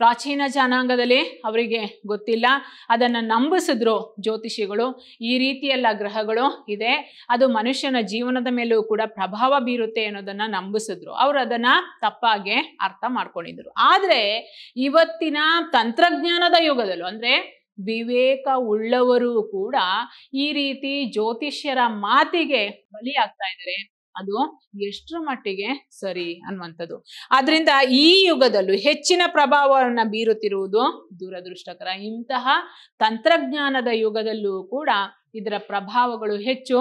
ಪ್ರಾಚೀನ ಜನಾಂಗದಲ್ಲಿ ಅವರಿಗೆ ಗೊತ್ತಿಲ್ಲ ಅದನ್ನು ನಂಬಿಸಿದ್ರು ಜ್ಯೋತಿಷಿಗಳು ಈ ರೀತಿಯೆಲ್ಲ ಗ್ರಹಗಳು ಇದೆ ಅದು ಮನುಷ್ಯನ ಜೀವನದ ಮೇಲೂ ಕೂಡ ಪ್ರಭಾವ ಬೀರುತ್ತೆ ಅನ್ನೋದನ್ನು ನಂಬಿಸಿದ್ರು ಅವರು ಅದನ್ನು ತಪ್ಪಾಗೆ ಅರ್ಥ ಮಾಡ್ಕೊಂಡಿದ್ರು ಆದರೆ ಇವತ್ತಿನ ತಂತ್ರಜ್ಞಾನದ ಯುಗದಲ್ಲೂ ಅಂದರೆ ವಿವೇಕ ಉಳ್ಳವರು ಕೂಡ ಈ ರೀತಿ ಜ್ಯೋತಿಷ್ಯರ ಮಾತಿಗೆ ಬಲಿಯಾಗ್ತಾ ಇದ್ದಾರೆ ಅದು ಎಷ್ಟರ ಮಟ್ಟಿಗೆ ಸರಿ ಅನ್ನುವಂಥದ್ದು ಆದ್ರಿಂದ ಈ ಯುಗದಲ್ಲೂ ಹೆಚ್ಚಿನ ಪ್ರಭಾವವನ್ನು ಬೀರುತ್ತಿರುವುದು ದೂರದೃಷ್ಟಕರ ಇಂತಹ ತಂತ್ರಜ್ಞಾನದ ಯುಗದಲ್ಲೂ ಕೂಡ ಇದರ ಪ್ರಭಾವಗಳು ಹೆಚ್ಚು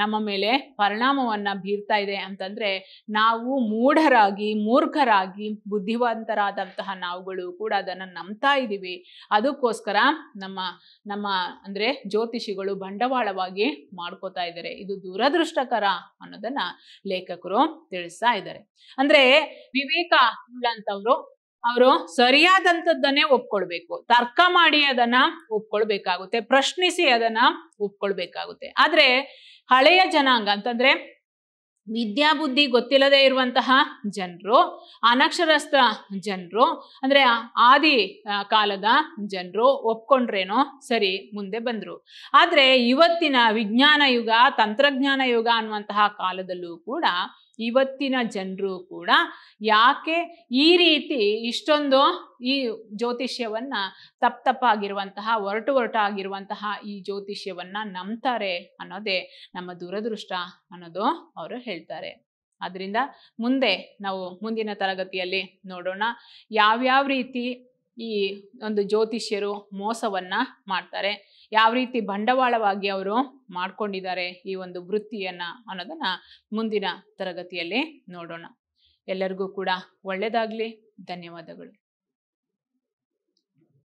ನಮ್ಮ ಮೇಲೆ ಪರಿಣಾಮವನ್ನ ಬೀರ್ತಾ ಇದೆ ಅಂತಂದ್ರೆ ನಾವು ಮೂಢರಾಗಿ ಮೂರ್ಖರಾಗಿ ಬುದ್ಧಿವಂತರಾದಂತಹ ನಾವುಗಳು ಕೂಡ ಅದನ್ನು ನಂಬ್ತಾ ಇದ್ದೀವಿ ಅದಕ್ಕೋಸ್ಕರ ನಮ್ಮ ನಮ್ಮ ಅಂದ್ರೆ ಜ್ಯೋತಿಷಿಗಳು ಬಂಡವಾಳವಾಗಿ ಮಾಡ್ಕೋತಾ ಇದ್ದಾರೆ ಇದು ದುರದೃಷ್ಟಕರ ಅನ್ನೋದನ್ನ ಲೇಖಕರು ತಿಳಿಸ್ತಾ ಇದ್ದಾರೆ ಅಂದ್ರೆ ವಿವೇಕ ಅವರು ಸರಿಯಾದಂಥದ್ದನ್ನೇ ಒಪ್ಕೊಳ್ಬೇಕು ತರ್ಕ ಮಾಡಿ ಅದನ್ನ ಒಪ್ಕೊಳ್ಬೇಕಾಗುತ್ತೆ ಪ್ರಶ್ನಿಸಿ ಅದನ್ನ ಒಪ್ಕೊಳ್ಬೇಕಾಗುತ್ತೆ ಆದ್ರೆ ಹಳೆಯ ಜನಾಂಗ ಅಂತಂದ್ರೆ ವಿದ್ಯಾಬುದ್ಧಿ ಗೊತ್ತಿಲ್ಲದೆ ಇರುವಂತಹ ಜನರು ಅನಕ್ಷರಸ್ಥ ಜನರು ಅಂದ್ರೆ ಆದಿ ಕಾಲದ ಜನರು ಒಪ್ಕೊಂಡ್ರೇನೋ ಸರಿ ಮುಂದೆ ಬಂದ್ರು ಆದ್ರೆ ಇವತ್ತಿನ ವಿಜ್ಞಾನ ಯುಗ ತಂತ್ರಜ್ಞಾನ ಯುಗ ಅನ್ನುವಂತಹ ಕಾಲದಲ್ಲೂ ಕೂಡ ಇವತ್ತಿನ ಜನರು ಕೂಡ ಯಾಕೆ ಈ ರೀತಿ ಇಷ್ಟೊಂದು ಈ ಜ್ಯೋತಿಷ್ಯವನ್ನ ತಪ್ಪಾಗಿರುವಂತಹ ಒರಟು ಒರಟಾಗಿರುವಂತಹ ಈ ಜ್ಯೋತಿಷ್ಯವನ್ನ ನಂಬ್ತಾರೆ ಅನ್ನೋದೇ ನಮ್ಮ ದುರದೃಷ್ಟ ಅನ್ನೋದು ಅವರು ಹೇಳ್ತಾರೆ ಆದ್ದರಿಂದ ಮುಂದೆ ನಾವು ಮುಂದಿನ ತರಗತಿಯಲ್ಲಿ ನೋಡೋಣ ಯಾವ್ಯಾವ ರೀತಿ ಈ ಒಂದು ಜ್ಯೋತಿಷ್ಯರು ಮೋಸವನ್ನ ಮಾಡ್ತಾರೆ ಯಾವ ರೀತಿ ಬಂಡವಾಳವಾಗಿ ಅವರು ಮಾಡ್ಕೊಂಡಿದ್ದಾರೆ ಈ ಒಂದು ವೃತ್ತಿಯನ್ನ ಅನ್ನೋದನ್ನ ಮುಂದಿನ ತರಗತಿಯಲ್ಲಿ ನೋಡೋಣ ಎಲ್ಲರಿಗೂ ಕೂಡ ಒಳ್ಳೆಯದಾಗಲಿ ಧನ್ಯವಾದಗಳು